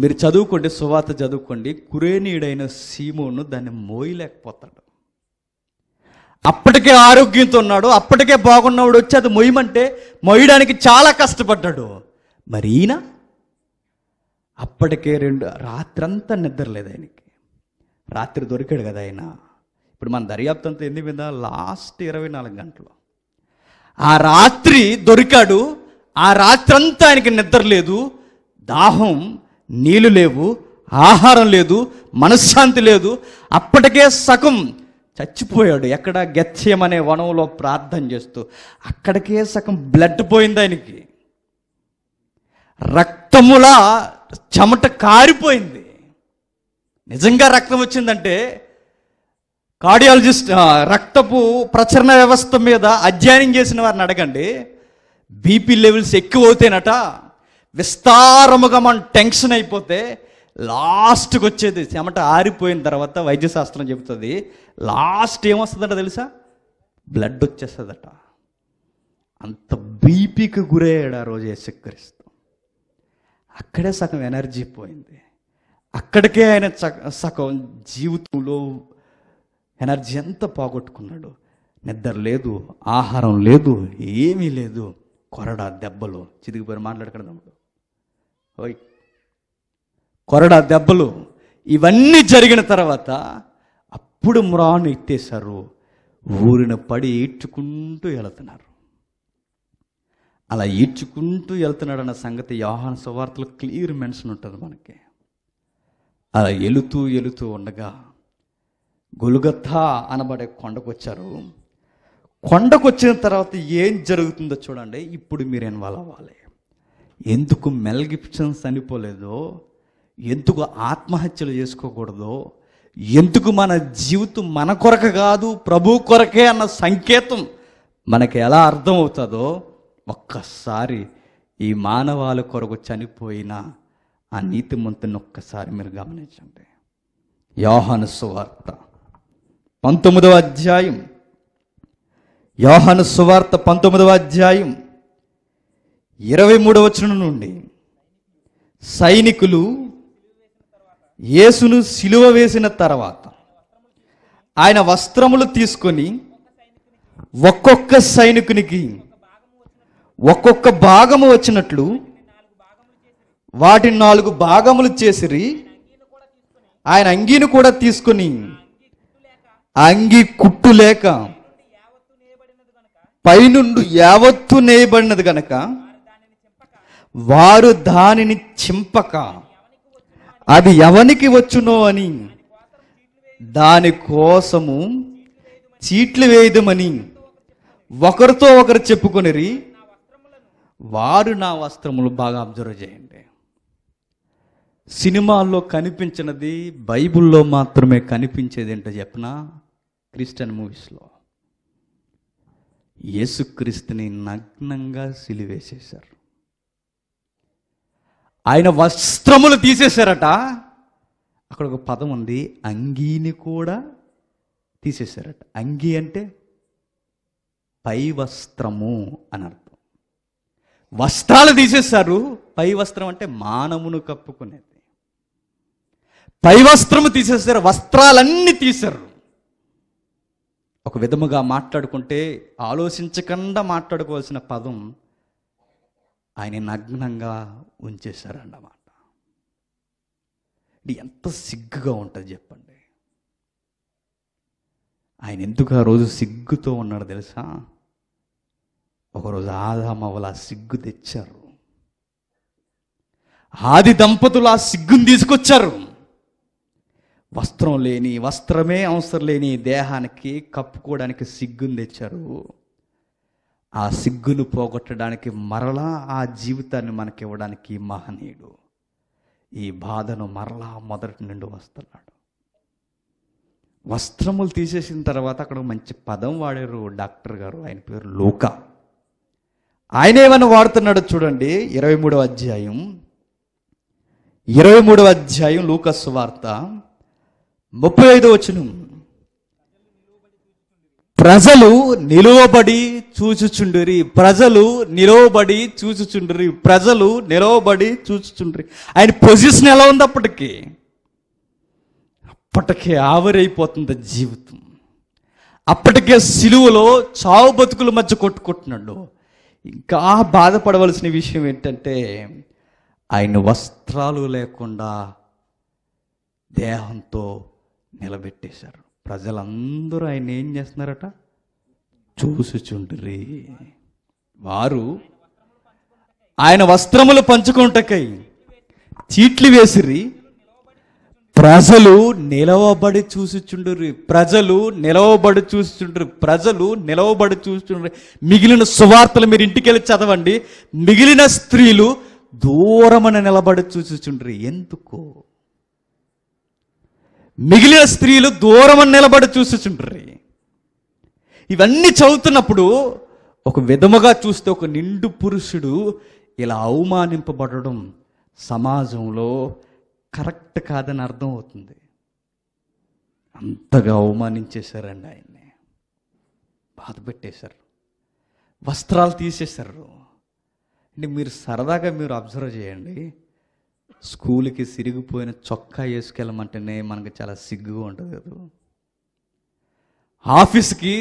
మీరు చదువుకోండి సువాత చదువుకోండి కురేనీయుడైన సీమోను దాన్ని మోయలేకపోతాడు అప్పటికే ఆరోగ్యంతో ఉన్నాడు అప్పటికే బాగున్నవాడు వచ్చి అది మొయ్యమంటే మొయ్యడానికి చాలా కష్టపడ్డాడు మరి ఈయన అప్పటికే రెండు రాత్రంతా నిద్రలేదు ఆయనకి రాత్రి దొరికాడు కదా ఆయన ఇప్పుడు మన దర్యాప్తు అంతా ఎన్ని మీద లాస్ట్ ఇరవై నాలుగు గంటలు ఆ రాత్రి దొరికాడు ఆ రాత్రి అంతా ఆయనకి నిద్ర లేదు దాహం నీళ్ళు లేవు ఆహారం లేదు మనశ్శాంతి లేదు అప్పటికే సగం చచ్చిపోయాడు ఎక్కడ గత్యం వనంలో ప్రార్థన చేస్తూ అక్కడికే సగం బ్లడ్ పోయింది ఆయనకి రక్తములా చెమట కారిపోయింది నిజంగా రక్తం వచ్చిందంటే కార్డియాలజిస్ట్ రక్తపు ప్రచరణ వ్యవస్థ మీద అధ్యయనం చేసిన వారిని అడగండి బీపీ లెవెల్స్ ఎక్కువ అవుతేనట విస్తారముగా మనం టెన్షన్ అయిపోతే లాస్ట్కి వచ్చేది చెమట ఆరిపోయిన తర్వాత వైద్యశాస్త్రం చెబుతుంది లాస్ట్ ఏమొస్తుందట తెలుసా బ్లడ్ వచ్చేస్తుందట అంత బీపీకి గురయ్యాడు ఆ రోజు యేసుక్రీస్తు అక్కడే సగం ఎనర్జీ పోయింది అక్కడికే ఆయన సగం జీవితంలో ఎనర్జీ ఎంత పోగొట్టుకున్నాడు నిద్ర లేదు ఆహారం లేదు ఏమీ లేదు కొరడా దెబ్బలు చితికిపోయిన మాట్లాడకండి ఓయ్ కొరడా దెబ్బలు ఇవన్నీ జరిగిన తర్వాత అప్పుడు మ్రాను ఎత్తేశారు ఊరిన పడి ఈడ్చుకుంటూ వెళుతున్నారు అలా ఈడ్చుకుంటూ వెళ్తున్నాడన్న సంగతి యోహాన్ సువార్తలు క్లియర్ మెన్షన్ ఉంటుంది మనకి అలా ఎలుతూ ఎలుతూ ఉండగా గొలుగత్తా అనబడే కొండకొచ్చారు కొండకొచ్చిన తర్వాత ఏం జరుగుతుందో చూడండి ఇప్పుడు మీరు ఇన్వాల్వ్ అవ్వాలి ఎందుకు మెల్గిప్షన్ చనిపోలేదో ఎందుకు ఆత్మహత్యలు చేసుకోకూడదో ఎందుకు మన జీవితం మన కొరకు కాదు ప్రభు కొరకే అన్న సంకేతం మనకి ఎలా అర్థమవుతుందో ఒక్కసారి ఈ మానవాల కొరకు చనిపోయినా ఆ hmm. నీతిమంతుని ఒక్కసారి మీరు గమనించండి యోహాను సువార్త పంతొమ్మిదవ అధ్యాయం యోహాను సువార్త పంతొమ్మిదవ అధ్యాయం ఇరవై మూడవ వచనం నుండి సైనికులు యేసును సిలువ వేసిన తర్వాత ఆయన వస్త్రములు తీసుకొని ఒక్కొక్క సైనికునికి ఒక్కొక్క భాగము వచ్చినట్లు వాటిని నాలుగు భాగములు చేసిరి ఆయన అంగీని కూడా తీసుకుని అంగి కుట్టు లేక పైనుండి యావత్తు నేయబడినది గనక వారు దానిని చింపక అది ఎవనికి వచ్చునో అని దాని కోసము చీట్లు వేయదమని ఒకరితో ఒకరు చెప్పుకొనిరి వారు నా వస్త్రములు బాగా అబ్జర్వ్ చేయండి సినిమాల్లో కనిపించినది బైబిల్లో మాత్రమే కనిపించేది ఏంటో చెప్పిన క్రిస్టియన్ మూవీస్లో యేసుక్రీస్తుని నగ్నంగా సిలివేసేశారు ఆయన వస్త్రములు తీసేశారట అక్కడ ఒక పదం ఉంది అంగీని కూడా తీసేశారట అంగీ అంటే పై వస్త్రము అని అర్థం వస్త్రాలు తీసేశారు పై వస్త్రం అంటే మానమును కప్పుకునేది పై వస్త్రము తీసేశారు వస్త్రాలన్నీ తీశారు ఒక విధముగా మాట్లాడుకుంటే ఆలోచించకుండా మాట్లాడుకోవాల్సిన పదం ఆయన నగ్నంగా ఉంచేశారన్నమాట ఇది ఎంత సిగ్గుగా ఉంటుంది చెప్పండి ఆయన ఎందుకు ఆ రోజు సిగ్గుతో ఉన్నాడు తెలుసా ఒకరోజు ఆ సిగ్గు తెచ్చారు ఆది దంపతులు ఆ సిగ్గుని తీసుకొచ్చారు వస్త్రం లేని వస్త్రమే అవసరం లేని దేహానికి కప్పుకోవడానికి సిగ్గును తెచ్చారు ఆ సిగ్గును పోగొట్టడానికి మరలా ఆ జీవితాన్ని మనకి ఇవ్వడానికి మహనీయుడు ఈ బాధను మరలా మొదటి నుండి వస్తున్నాడు వస్త్రములు తీసేసిన తర్వాత అక్కడ మంచి పదం వాడారు డాక్టర్ గారు ఆయన పేరు లోక ఆయన ఏమైనా వాడుతున్నాడు చూడండి ఇరవై మూడవ అధ్యాయం ఇరవై మూడవ అధ్యాయం లూకస్ వార్త ముప్పై ఐదు వచ్చిన ప్రజలు నిలువబడి చూచుచుండ్రి ప్రజలు నిలవబడి చూచుచుండ్రి ప్రజలు నిలవబడి చూచుచుండ్రి ఆయన పొజిషన్ ఎలా ఉంది అప్పటికి అప్పటికే ఆవిరైపోతుంది జీవితం అప్పటికే సిలువలో చావు బతుకుల మధ్య కొట్టుకుంటున్నాడు ఇంకా బాధపడవలసిన విషయం ఏంటంటే ఆయన వస్త్రాలు లేకుండా దేహంతో నిలబెట్టేశారు ప్రజలందరూ ఆయన ఏం చేస్తున్నారట చూసుచుండ్రి వారు ఆయన వస్త్రములు పంచుకుంటకై చీట్లు వేసిరి ప్రజలు నిలవబడి చూసిచుండ్రి ప్రజలు నిలవబడి చూసిచుండ్రి ప్రజలు నిలవబడి చూస్తుండ్రి మిగిలిన సువార్తలు మీరు ఇంటికెళ్ళి చదవండి మిగిలిన స్త్రీలు దూరమని నిలబడి చూసిచుండ్రి ఎందుకో మిగిలిన స్త్రీలు దూరం నిలబడి చూసుచుండ్రి ఇవన్నీ చదువుతున్నప్పుడు ఒక విధముగా చూస్తే ఒక నిండు పురుషుడు ఇలా అవమానింపబడడం సమాజంలో కరెక్ట్ కాదని అర్థం అవుతుంది అంతగా అవమానించేశారండి ఆయన్ని బాధ పెట్టేశారు వస్త్రాలు తీసేశారు అంటే మీరు సరదాగా మీరు అబ్జర్వ్ చేయండి స్కూల్కి సిరిగిపోయిన చొక్కా వేసుకెళ్ళమంటేనే మనకు చాలా సిగ్గుగా ఉంటుంది కదా ఆఫీస్కి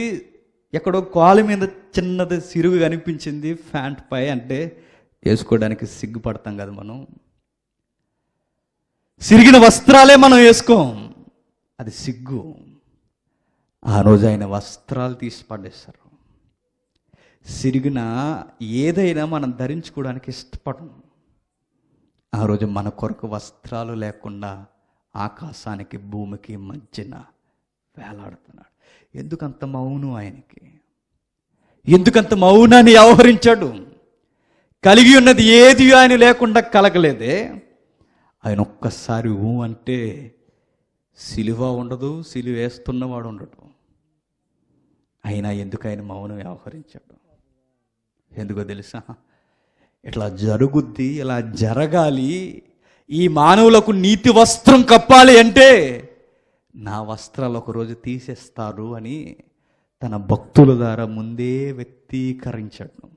ఎక్కడో కాలు మీద చిన్నది సిరుగు కనిపించింది ఫ్యాంట్ పై అంటే వేసుకోవడానికి సిగ్గుపడతాం కదా మనం సిరిగిన వస్త్రాలే మనం వేసుకోం అది సిగ్గు ఆ రోజు ఆయన వస్త్రాలు తీసి పడేస్తారు సిరిగిన ఏదైనా మనం ధరించుకోవడానికి ఇష్టపడం ఆ రోజు మన కొరకు వస్త్రాలు లేకుండా ఆకాశానికి భూమికి మధ్యన వేలాడుతున్నాడు ఎందుకంత మౌనం ఆయనకి ఎందుకంత మౌనాన్ని వ్యవహరించాడు కలిగి ఉన్నది ఏది ఆయన లేకుండా కలగలేదే ఆయన ఒక్కసారి ఊ అంటే సిలువ ఉండదు సిలువ వేస్తున్నవాడు ఉండడు అయినా ఎందుకు ఆయన మౌనం వ్యవహరించాడు ఎందుకో తెలుసా ఇట్లా జరుగుద్ది ఇలా జరగాలి ఈ మానవులకు నీతి వస్త్రం కప్పాలి అంటే నా వస్త్రాలు ఒకరోజు తీసేస్తారు అని తన భక్తుల ద్వారా ముందే వ్యక్తీకరించడం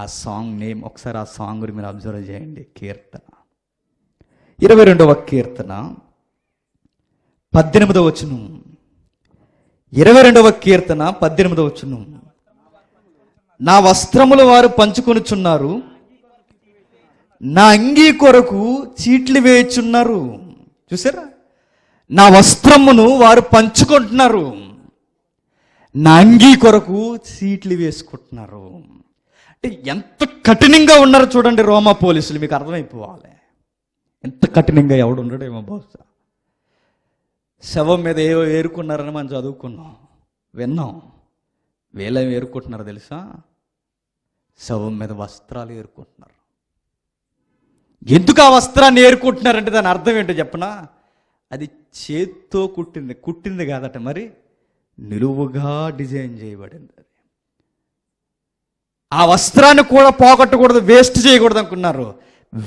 ఆ సాంగ్ నేమ్ ఒకసారి ఆ సాంగ్ మీరు అబ్జర్వ్ చేయండి కీర్తన ఇరవై రెండవ కీర్తన పద్దెనిమిదవ వచనం ఇరవై రెండవ కీర్తన పద్దెనిమిదవ వచనం నా వస్త్రములు వారు పంచుకొనుచున్నారు నా అంగీ కొరకు చీట్లు వేయుచున్నారు చూసారా నా వస్త్రమును వారు పంచుకుంటున్నారు నా అంగీ కొరకు చీట్లు వేసుకుంటున్నారు అంటే ఎంత కఠినంగా ఉన్నారు చూడండి రోమా పోలీసులు మీకు అర్థమైపోవాలి ఎంత కఠినంగా ఎవడు ఉండడేమో బహుశా శవం మీద ఏవో ఏరుకున్నారని మనం చదువుకున్నాం విన్నాం వీళ్ళేం ఏరుకుంటున్నారు తెలుసా శవం మీద వస్త్రాలు ఏరుకుంటున్నారు ఎందుకు ఆ వస్త్రాన్ని ఏరుకుంటున్నారంటే దాని అర్థం ఏంటో చెప్పనా అది చేత్తో కుట్టింది కుట్టింది కాదట మరి నిలువుగా డిజైన్ చేయబడింది అది ఆ వస్త్రాన్ని కూడా పోగొట్టకూడదు వేస్ట్ చేయకూడదు అనుకున్నారు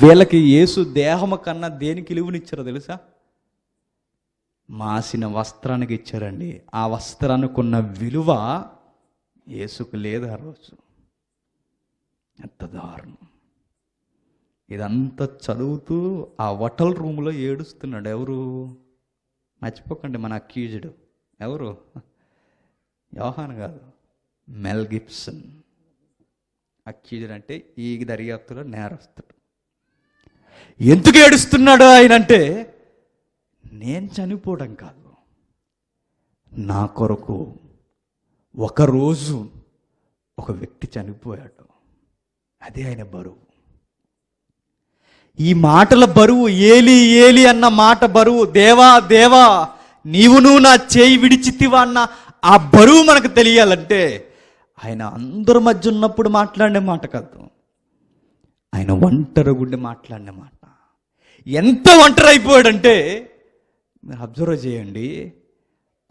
వీళ్ళకి ఏసు దేహము కన్నా దేనికి ఇలువనిచ్చారో తెలుసా మాసిన వస్త్రానికి ఇచ్చారండి ఆ వస్త్రానికి ఉన్న విలువ ఏసుకు లేదు ఆ రోజు ఎంత దారుణం ఇదంతా చదువుతూ ఆ హోటల్ రూమ్లో ఏడుస్తున్నాడు ఎవరు మర్చిపోకండి మన అక్యూజ్డ్ ఎవరు యోహాన్ కాదు మెల్ గిప్సన్ అక్యూజ్డ్ అంటే ఈ దర్యాప్తులో నేరస్తుడు ఎందుకు ఏడుస్తున్నాడు ఆయన అంటే నేను చనిపోవడం కాదు నా కొరకు ఒకరోజు ఒక వ్యక్తి చనిపోయాడు అదే ఆయన బరువు ఈ మాటల బరువు ఏలి ఏలి అన్న మాట బరువు దేవా దేవా నీవును నా చేయి విడిచితివా అన్న ఆ బరువు మనకు తెలియాలంటే ఆయన అందరి మధ్య ఉన్నప్పుడు మాట్లాడే మాట కాదు ఆయన గుండి మాట్లాడిన మాట ఎంత ఒంటరి అయిపోయాడంటే మీరు అబ్జర్వ్ చేయండి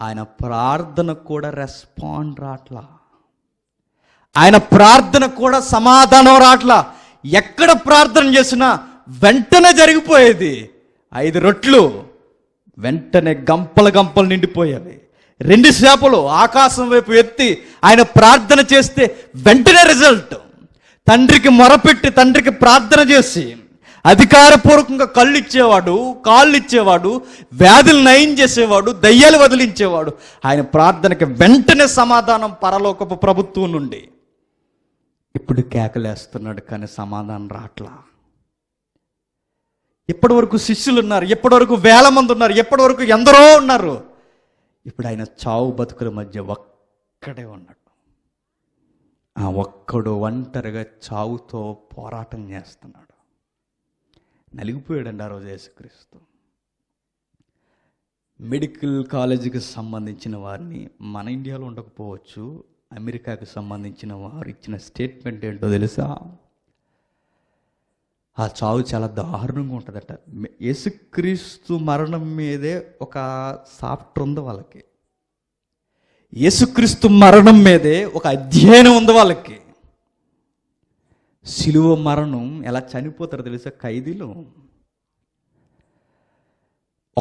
ఆయన ప్రార్థనకు కూడా రెస్పాండ్ రాట్లా ఆయన ప్రార్థన కూడా సమాధానం రాట్ల ఎక్కడ ప్రార్థన చేసినా వెంటనే జరిగిపోయేది ఐదు రొట్లు వెంటనే గంపల గంపలు నిండిపోయేవి రెండు చేపలు ఆకాశం వైపు ఎత్తి ఆయన ప్రార్థన చేస్తే వెంటనే రిజల్ట్ తండ్రికి మొరపెట్టి తండ్రికి ప్రార్థన చేసి అధికారపూర్వకంగా కళ్ళు ఇచ్చేవాడు కాళ్ళు ఇచ్చేవాడు వ్యాధులు నయం చేసేవాడు దయ్యాలు వదిలించేవాడు ఆయన ప్రార్థనకి వెంటనే సమాధానం పరలోకపు ప్రభుత్వం నుండి ఇప్పుడు కేకలేస్తున్నాడు కానీ సమాధానం రాట్లా ఎప్పటి వరకు శిష్యులు ఉన్నారు ఎప్పటి వరకు వేల మంది ఉన్నారు ఎప్పటి వరకు ఎందరో ఉన్నారు ఇప్పుడు ఆయన చావు బతుకుల మధ్య ఒక్కడే ఉన్నాడు ఆ ఒక్కడు ఒంటరిగా చావుతో పోరాటం చేస్తున్నాడు నలిగిపోయాడండి ఆ రోజు యేసుక్రీస్తు మెడికల్ కాలేజీకి సంబంధించిన వారిని మన ఇండియాలో ఉండకపోవచ్చు అమెరికాకు సంబంధించిన వారు ఇచ్చిన స్టేట్మెంట్ ఏంటో తెలుసా ఆ చావు చాలా దారుణంగా ఉంటుందట యేసుక్రీస్తు మరణం మీదే ఒక సాఫ్ట్ ఉంది వాళ్ళకి యేసుక్రీస్తు మరణం మీదే ఒక అధ్యయనం ఉంది వాళ్ళకి సిలువ మరణం ఎలా చనిపోతారో తెలుసా ఖైదీలు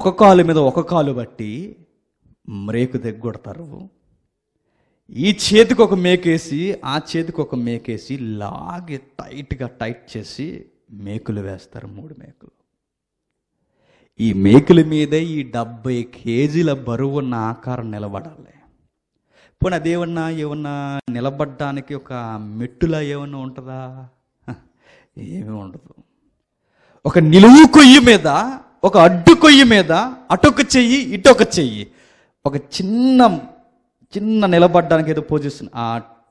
ఒక కాలు మీద ఒక కాలు బట్టి మ్రేకు దిగ్గొడతారు ఈ చేతికి ఒక మేకేసి ఆ చేతికి ఒక మేకేసి లాగి టైట్గా టైట్ చేసి మేకులు వేస్తారు మూడు మేకులు ఈ మేకుల మీదే ఈ డెబ్బై కేజీల బరువు ఉన్న ఆకారం నిలబడాలి పోనీ అదేమన్నా ఏమన్నా నిలబడడానికి ఒక మెట్టులా ఏమన్నా ఉంటుందా ఏమీ ఉండదు ఒక నిలువు కొయ్యి మీద ఒక అడ్డు కొయ్యి మీద అటొక చెయ్యి ఇటొక చెయ్యి ఒక చిన్న చిన్న నిలబడ్డానికి ఏదో పొజిషన్ ఆ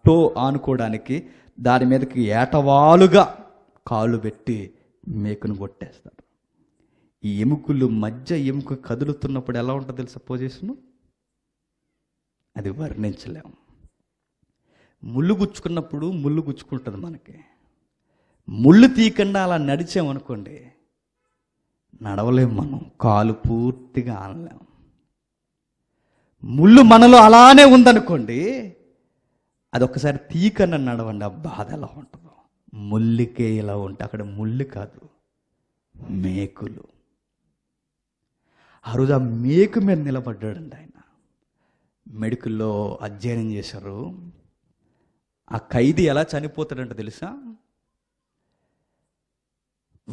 టో ఆనుకోవడానికి దాని మీదకి ఏటవాలుగా కాలు పెట్టి మేకను కొట్టేస్తారు ఈ ఎముకలు మధ్య ఎముక కదులుతున్నప్పుడు ఎలా ఉంటుంది తెలుసా పొజిషను అది వర్ణించలేము ముళ్ళు గుచ్చుకున్నప్పుడు ముళ్ళు గుచ్చుకుంటుంది మనకి ముళ్ళు తీయకుండా అలా నడిచామనుకోండి నడవలేము మనం కాలు పూర్తిగా ఆనలేము ముళ్ళు మనలో అలానే ఉందనుకోండి అది ఒక్కసారి తీకన నడవండి ఆ బాధ ఎలా ఉంటుందో ముళ్ళుకే ఇలా ఉంటుంది అక్కడ ముళ్ళు కాదు మేకులు ఆ రోజు ఆ మేకు మీద నిలబడ్డాడండి ఆయన మెడికల్లో అధ్యయనం చేశారు ఆ ఖైదీ ఎలా చనిపోతాడంటే తెలుసా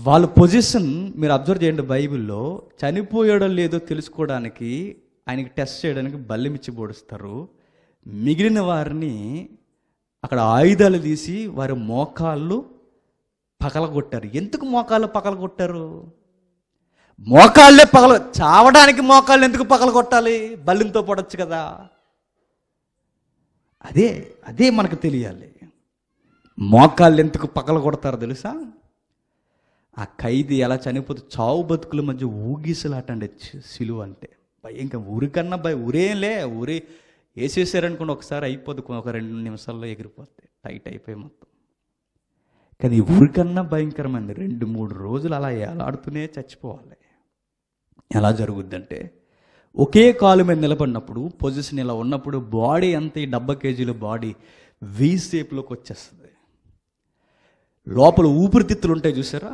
వాళ్ళ పొజిషన్ మీరు అబ్జర్వ్ చేయండి బైబిల్లో చనిపోయాడో లేదో తెలుసుకోవడానికి ఆయనకి టెస్ట్ చేయడానికి బల్లెమిచ్చి పొడుస్తారు మిగిలిన వారిని అక్కడ ఆయుధాలు తీసి వారి మోకాళ్ళు పగలగొట్టారు ఎందుకు మోకాళ్ళు పగలగొట్టారు మోకాళ్ళే పగల చావడానికి మోకాళ్ళు ఎందుకు పగలగొట్టాలి బల్లెంతో పడొచ్చు కదా అదే అదే మనకు తెలియాలి మోకాళ్ళు ఎందుకు పగలగొడతారు తెలుసా ఆ ఖైదీ ఎలా చనిపోతే చావు బతుకుల మధ్య ఊగిసలాటండి సిలువ అంటే ఇంకా ఉరికన్నా భయ ఉరేలే ఉరి వేసేసారనుకోండి ఒకసారి అయిపోద్ది ఒక రెండు నిమిషాల్లో ఎగిరిపోతే టైట్ అయిపోయి మొత్తం కానీ ఈ ఉరికన్నా భయంకరమైనది రెండు మూడు రోజులు అలా ఏలాడుతూనే చచ్చిపోవాలి ఎలా జరుగుద్దంటే ఒకే కాలు మీద నిలబడినప్పుడు పొజిషన్ ఇలా ఉన్నప్పుడు బాడీ అంత ఈ డెబ్బై కేజీల బాడీ వీ షేప్లోకి వచ్చేస్తుంది లోపల ఊపిరితిత్తులు ఉంటాయి చూసారా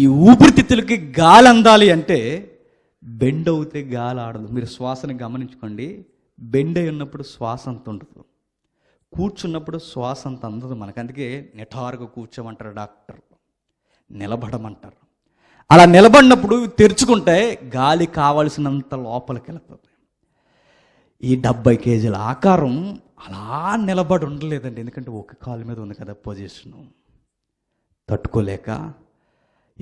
ఈ ఊపిరితిత్తులకి గాలి అందాలి అంటే బెండ్ అవుతే గాలి ఆడదు మీరు శ్వాసని గమనించుకోండి బెండ్ అయి ఉన్నప్పుడు శ్వాస అంత ఉండదు కూర్చున్నప్పుడు శ్వాస అంత అందదు మనకు అందుకే నిఠారుగా కూర్చోమంటారు డాక్టర్ నిలబడమంటారు అలా నిలబడినప్పుడు తెరుచుకుంటే గాలి కావలసినంత లోపలికి వెళ్తుంది ఈ డెబ్బై కేజీల ఆకారం అలా నిలబడి ఉండలేదండి ఎందుకంటే ఒక కాలు మీద ఉంది కదా పొజిషను తట్టుకోలేక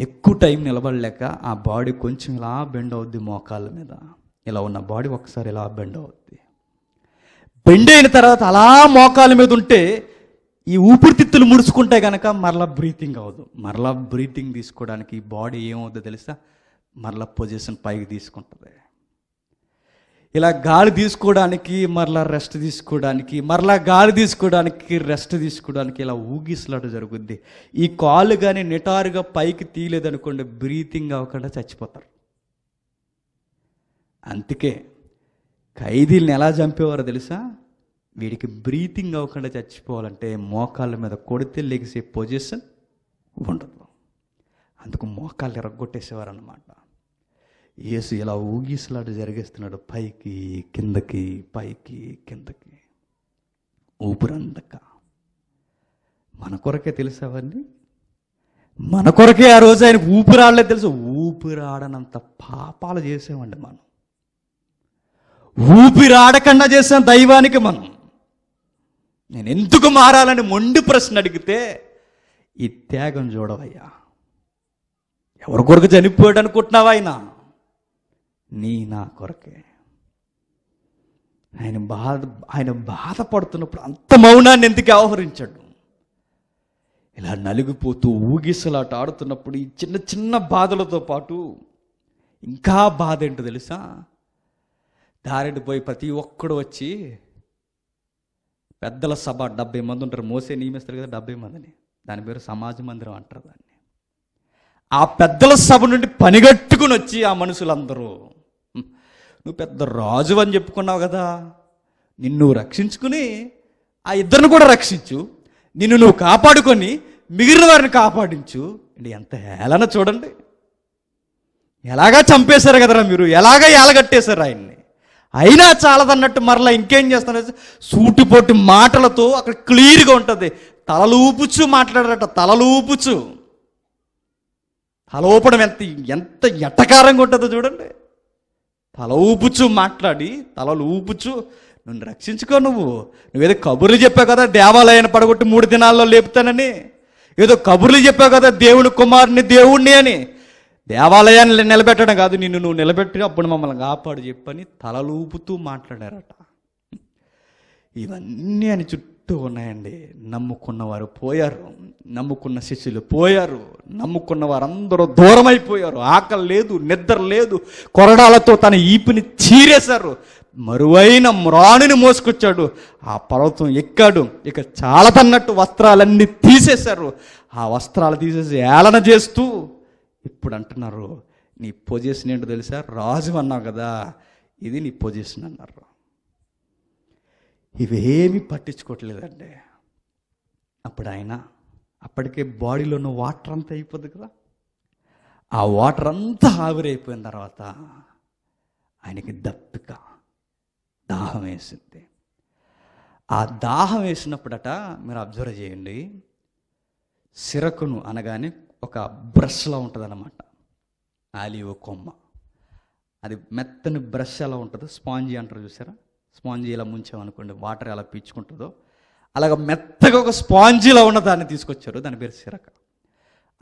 ఎక్కువ టైం నిలబడలేక ఆ బాడీ కొంచెం ఇలా బెండ్ అవుద్ది మోకాళ్ళ మీద ఇలా ఉన్న బాడీ ఒకసారి ఇలా బెండ్ అవుద్ది బెండ్ అయిన తర్వాత అలా మోకాళ్ళ మీద ఉంటే ఈ ఊపిరితిత్తులు ముడుచుకుంటే కనుక మరలా బ్రీతింగ్ అవ్వదు మరలా బ్రీతింగ్ తీసుకోవడానికి ఈ బాడీ ఏమవుద్దో తెలుసా మరలా పొజిషన్ పైకి తీసుకుంటుంది ఇలా గాలి తీసుకోవడానికి మరలా రెస్ట్ తీసుకోవడానికి మరలా గాలి తీసుకోవడానికి రెస్ట్ తీసుకోవడానికి ఇలా ఊగిసలాట జరుగుద్ది ఈ కాలు కానీ నిటారుగా పైకి తీయలేదనుకోండి బ్రీతింగ్ అవ్వకుండా చచ్చిపోతారు అందుకే ఖైదీలను ఎలా చంపేవారో తెలుసా వీడికి బ్రీతింగ్ అవ్వకుండా చచ్చిపోవాలంటే మోకాళ్ళ మీద కొడితే లెగిసే పొజిషన్ ఉండదు అందుకు మోకాళ్ళు ఎరగొట్టేసేవారు అనమాట యేసు ఇలా ఊగిసలాట జరిగేస్తున్నాడు పైకి కిందకి పైకి కిందకి ఊపురందక మన కొరకే తెలుసు అవన్నీ మన కొరకే ఆ రోజు ఆయనకు ఊపిరాడలేదు తెలుసు ఊపిరాడనంత పాపాలు చేసామండి మనం ఊపిరాడకుండా చేసాం దైవానికి మనం నేను ఎందుకు మారాలని మొండి ప్రశ్న అడిగితే ఈ త్యాగం చూడవయ్యా ఎవరి కొరకు చనిపోయాడు అనుకుంటున్నావా ఆయన నీ నా కొరకే ఆయన బాధ ఆయన బాధపడుతున్నప్పుడు అంత మౌనాన్ని ఎందుకు ఆహరించాడు ఇలా నలిగిపోతూ ఊగిసలాట ఆడుతున్నప్పుడు ఈ చిన్న చిన్న బాధలతో పాటు ఇంకా బాధ ఏంటో తెలుసా దారిని పోయి ప్రతి ఒక్కడు వచ్చి పెద్దల సభ డెబ్బై మంది ఉంటారు మోసే నియమిస్తారు కదా డెబ్బై మందిని దాని పేరు సమాజ మందిరం అంటారు దాన్ని ఆ పెద్దల సభ నుండి పనిగట్టుకుని వచ్చి ఆ మనుషులందరూ నువ్వు పెద్ద రాజు అని చెప్పుకున్నావు కదా నిన్ను రక్షించుకుని ఆ ఇద్దరిని కూడా రక్షించు నిన్ను నువ్వు కాపాడుకొని మిగిలిన వారిని కాపాడించు ఎంత హేళన చూడండి ఎలాగా చంపేశారు కదరా మీరు ఎలాగా ఏలగట్టేశారు ఆయన్ని అయినా చాలదన్నట్టు మరలా ఇంకేం చేస్తున్నారు సూటిపోటి మాటలతో అక్కడ క్లియర్గా ఉంటుంది తలలూపుచు మాట్లాడారట తలలూపుచు తలోపడం ఎంత ఎంత ఎట్టకారంగా ఉంటుందో చూడండి తల ఊపుచు మాట్లాడి తలలు ఊపుచు నువ్వు రక్షించుకో నువ్వు నువ్వేదో కబుర్లు చెప్పావు కదా దేవాలయాన్ని పడగొట్టి మూడు దినాల్లో లేపుతానని ఏదో కబుర్లు చెప్పావు కదా దేవుని కుమారుని దేవుణ్ణి అని దేవాలయాన్ని నిలబెట్టడం కాదు నిన్ను నువ్వు నిలబెట్టి అప్పుడు మమ్మల్ని కాపాడు చెప్పని ఊపుతూ మాట్లాడారట ఇవన్నీ అని చుట్టూ ఎంతో ఉన్నాయండి నమ్ముకున్న వారు పోయారు నమ్ముకున్న శిష్యులు పోయారు నమ్ముకున్న వారందరూ దూరం అయిపోయారు ఆకలి లేదు నిద్ర లేదు కొరడాలతో తన ఈపుని చీరేశారు మరువైన మ్రాణిని మోసుకొచ్చాడు ఆ పర్వతం ఎక్కాడు ఇక చాలా తన్నట్టు వస్త్రాలన్నీ తీసేశారు ఆ వస్త్రాలు తీసేసి ఏళన చేస్తూ ఇప్పుడు అంటున్నారు నీ పొజిషన్ ఏంటో తెలుసా రాజు అన్నావు కదా ఇది నీ పొజిషన్ అన్నారు ఇవేమీ పట్టించుకోవట్లేదండి అప్పుడు ఆయన అప్పటికే బాడీలో ఉన్న వాటర్ అంతా అయిపోద్ది కదా ఆ వాటర్ అంతా ఆవిరైపోయిన తర్వాత ఆయనకి దప్పిక దాహం వేసింది ఆ దాహం వేసినప్పుడట మీరు అబ్జర్వ్ చేయండి సిరకును అనగానే ఒక బ్రష్లా ఉంటుంది అనమాట ఆలివ్ కొమ్మ అది మెత్తని బ్రష్ ఎలా ఉంటుందో స్పాంజీ అంటారు చూసారా స్పాంజీ ఇలా ముంచామనుకోండి వాటర్ ఎలా పీల్చుకుంటుందో అలాగ మెత్తగా ఒక స్పాంజీలా ఉన్న దాన్ని తీసుకొచ్చారు దాని పేరు సిరక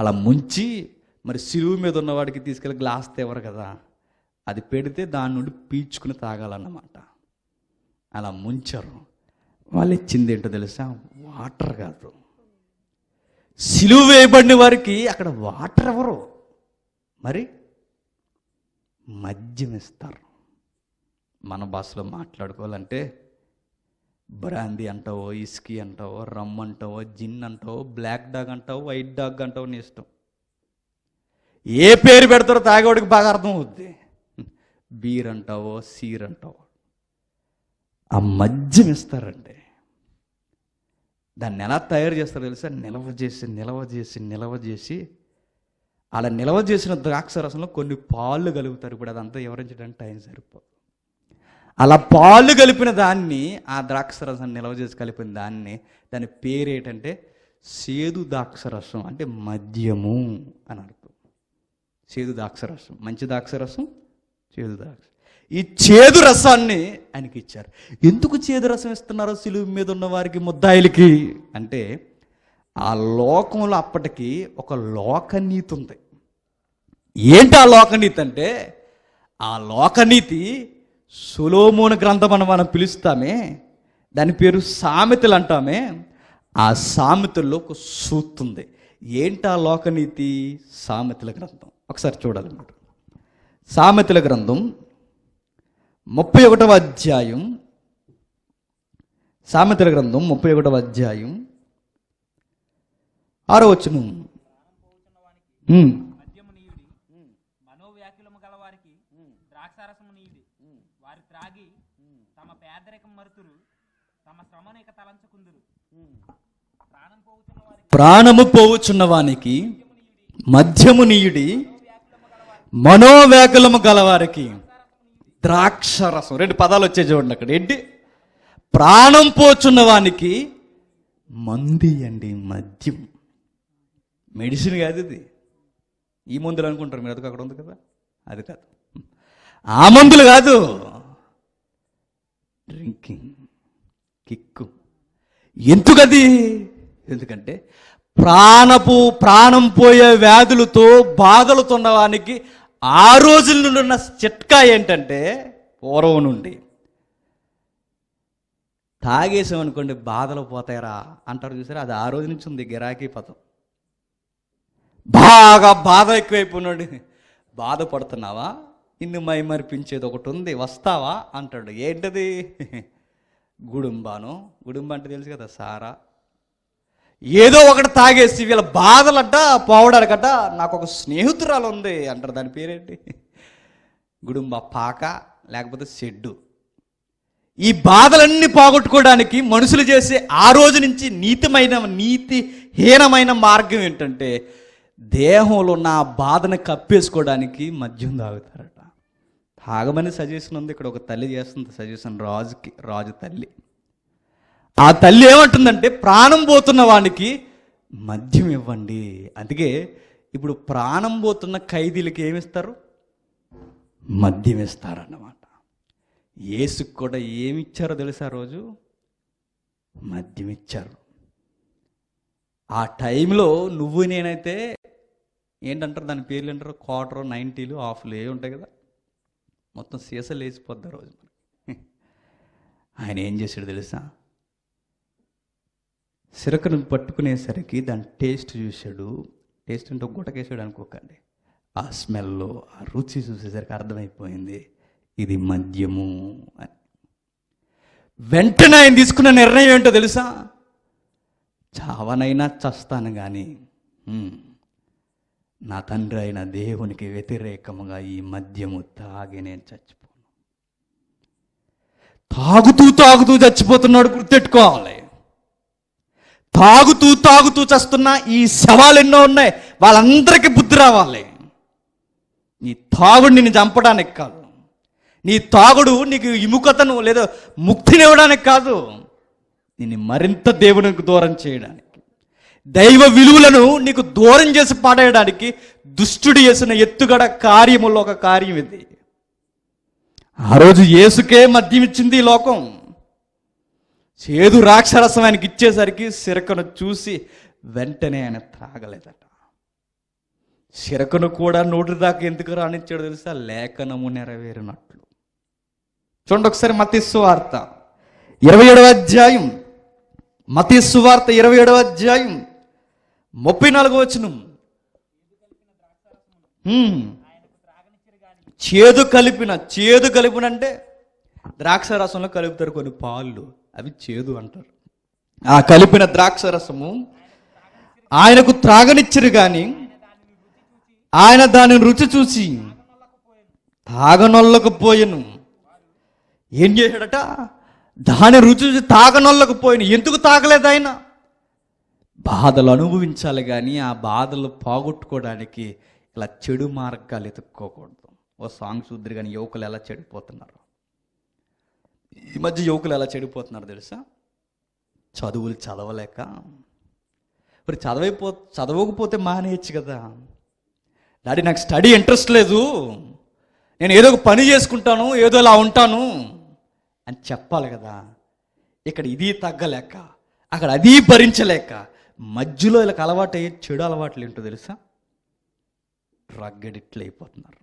అలా ముంచి మరి సిలువు మీద ఉన్నవాడికి తీసుకెళ్ళి గ్లాస్ తేవరు కదా అది పెడితే దాని నుండి పీల్చుకుని తాగాలన్నమాట అలా ముంచరు వాళ్ళు ఇచ్చింది ఏంటో తెలుసా వాటర్ కాదు సిలువు వేయబడిన వారికి అక్కడ వాటర్ ఎవరు మరి మద్యం ఇస్తారు మన భాషలో మాట్లాడుకోవాలంటే బ్రాందీ అంటావో ఇస్కీ అంటావో రమ్ అంటావో జిన్ అంటావో బ్లాక్ డాగ్ అంటావో వైట్ డాగ్ అంటావో నీ ఇష్టం ఏ పేరు పెడతారో తాగేవాడికి బాగా అర్థం అవుద్ది బీర్ అంటావో సీర్ అంటావో ఆ మద్యం ఇస్తారండి దాన్ని ఎలా తయారు చేస్తారో తెలుసా నిల్వ చేసి నిలవ చేసి నిలవ చేసి అలా నిలవ చేసిన ద్రాక్ష రసంలో కొన్ని పాళ్ళు కలుగుతారు ఇప్పుడు అదంతా వివరించడానికి టైం సరిపోదు అలా పాలు కలిపిన దాన్ని ఆ ద్రాక్షరసం నిల్వ చేసి కలిపిన దాన్ని దాని పేరు ఏంటంటే సేదు ద్రాక్షరసం అంటే మద్యము అని అర్థం చేదు ద్రాక్షరసం మంచి ద్రాక్షరసం చేదు ద్రాక్ష ఈ చేదు రసాన్ని ఆయనకి ఇచ్చారు ఎందుకు చేదు రసం ఇస్తున్నారో సిలువు మీద ఉన్న వారికి ముద్దాయిలకి అంటే ఆ లోకంలో అప్పటికి ఒక లోకనీతి ఉంది ఏంటి ఆ లోకనీతి అంటే ఆ లోకనీతి సులోమోన గ్రంథం అని మనం పిలుస్తామే దాని పేరు సామెతలు అంటామే ఆ సామెతల్లో ఒక సూత్ ఉంది ఏంటా లోకనీతి సామెతల గ్రంథం ఒకసారి చూడాలన్నమాట సామెతల గ్రంథం ముప్పై ఒకటవ అధ్యాయం సామెతల గ్రంథం ముప్పై ఒకటవ అధ్యాయం ఆరో వచ్చిన ప్రాణము పోవుచున్నవానికి మధ్యము నీయుడి మనోవేగలము గలవారికి ద్రాక్షరసం రెండు పదాలు వచ్చే చూడండి అక్కడ ఏంటి ప్రాణం పోచున్న వానికి మంది అండి మద్యం మెడిసిన్ కాదు ఇది ఈ మందులు అనుకుంటారు మీరు అదొక అక్కడ ఉంది కదా అది కాదు ఆ మందులు కాదు డ్రింకింగ్ కిక్కు ఎందుకది ఎందుకంటే ప్రాణపు ప్రాణం పోయే వ్యాధులతో బాధలుతున్న వానికి ఆ రోజుల నుండి ఉన్న చిట్కా ఏంటంటే పూర్వం నుండి తాగేసామనుకోండి బాధలు పోతాయరా అంటారు చూసారా అది ఆ రోజు నుంచి ఉంది గిరాకీ పదం బాగా బాధ ఎక్కువైపోయినాడు బాధపడుతున్నావా ఇన్ని మైమర్పించేది ఒకటి ఉంది వస్తావా అంటాడు ఏంటది గుడుంబాను గుడుంబ అంటే తెలుసు కదా సారా ఏదో ఒకటి తాగేసి వీళ్ళ బాధలట పోవడానికట నాకు ఒక స్నేహితురాలు ఉంది అంటారు దాని పేరేంటి గుడుంబ పాక లేకపోతే షెడ్డు ఈ బాధలన్నీ పోగొట్టుకోవడానికి మనుషులు చేసే ఆ రోజు నుంచి నీతిమైన నీతి హీనమైన మార్గం ఏంటంటే దేహంలో ఉన్న బాధను కప్పేసుకోవడానికి మద్యం తాగుతారట తాగమని సజెషన్ ఉంది ఇక్కడ ఒక తల్లి చేస్తుంది సజెషన్ రాజుకి రాజు తల్లి ఆ తల్లి ఏమంటుందంటే ప్రాణం పోతున్న వానికి మద్యం ఇవ్వండి అందుకే ఇప్పుడు ప్రాణం పోతున్న ఖైదీలకి ఏమిస్తారు మద్యం ఇస్తారన్నమాట ఏసుకు కూడా ఏమి ఇచ్చారో తెలుసా రోజు మద్యం ఇచ్చారు ఆ టైంలో నువ్వు నేనైతే ఏంటంటారు దాని పేర్లు ఏంటారు క్వార్టర్ నైంటీలు హాఫ్లు ఏ ఉంటాయి కదా మొత్తం సీసలు వేసిపోద్ది రోజు మనకి ఆయన ఏం చేశాడు తెలుసా సిరకను పట్టుకునేసరికి దాని టేస్ట్ చూశాడు టేస్ట్ అంటే గుటకేసాడు అనుకోకండి ఆ స్మెల్లో ఆ రుచి చూసేసరికి అర్థమైపోయింది ఇది మద్యము అని వెంటనే ఆయన తీసుకున్న నిర్ణయం ఏంటో తెలుసా చావనైనా చస్తాను కానీ నా తండ్రి అయిన దేవునికి వ్యతిరేకముగా ఈ మద్యము తాగి నేను చచ్చిపోను తాగుతూ తాగుతూ చచ్చిపోతున్నాడు గుర్తెట్టుకోవాలి తాగుతూ తాగుతూ చస్తున్న ఈ శవాలు ఎన్నో ఉన్నాయి వాళ్ళందరికీ బుద్ధి రావాలి నీ తాగుడు నిన్ను చంపడానికి కాదు నీ తాగుడు నీకు ఇముకతను లేదా ముక్తినివ్వడానికి కాదు నిన్ను మరింత దేవునికి దూరం చేయడానికి దైవ విలువలను నీకు దూరం చేసి పాడేయడానికి దుష్టుడు చేసిన ఎత్తుగడ కార్యములో ఒక కార్యం ఇది ఆ రోజు యేసుకే మద్యం ఇచ్చింది ఈ లోకం చేదు రాక్షరసం ఆయనకి ఇచ్చేసరికి సిరకను చూసి వెంటనే ఆయన త్రాగలేదట సిరకను కూడా నోటి దాకా ఎందుకు రాణించాడు తెలుసా లేఖనము నెరవేరినట్లు చూడండి ఒకసారి మతిస్సు వార్త ఇరవై ఏడవ అధ్యాయం మతిస్సు వార్త ఇరవై ఏడవ అధ్యాయం ముప్పై నాలుగో వచనం చేదు కలిపిన చేదు కలిపిన అంటే ద్రాక్ష రసంలో కలుపుతారు కొన్ని పాళ్ళు అవి చేదు అంటారు ఆ కలిపిన ద్రాక్ష రసము ఆయనకు త్రాగనిచ్చరు కానీ ఆయన దాని రుచి చూసి తాగనొల్లకపోయాను ఏం చేశాడట దాని రుచి చూసి తాగనొల్లకపోయాను ఎందుకు తాగలేదు ఆయన బాధలు అనుభవించాలి కానీ ఆ బాధలు పోగొట్టుకోవడానికి ఇలా చెడు మార్గాలు ఎత్తుక్కోకూడదు ఓ సాంగ్ చూద్దరు కానీ యువకులు ఎలా చెడిపోతున్నారు ఈ మధ్య యువకులు ఎలా చెడిపోతున్నారు తెలుసా చదువులు చదవలేక మరి చదవైపో చదవకపోతే మానేయచ్చు కదా డాడీ నాకు స్టడీ ఇంట్రెస్ట్ లేదు నేను ఏదో ఒక పని చేసుకుంటాను ఏదో ఇలా ఉంటాను అని చెప్పాలి కదా ఇక్కడ ఇది తగ్గలేక అక్కడ అది భరించలేక మధ్యలో ఇలా అలవాటు అయ్యే చెడు అలవాట్లు ఏంటో తెలుసా డ్రగ్ అడిక్ట్లు అయిపోతున్నారు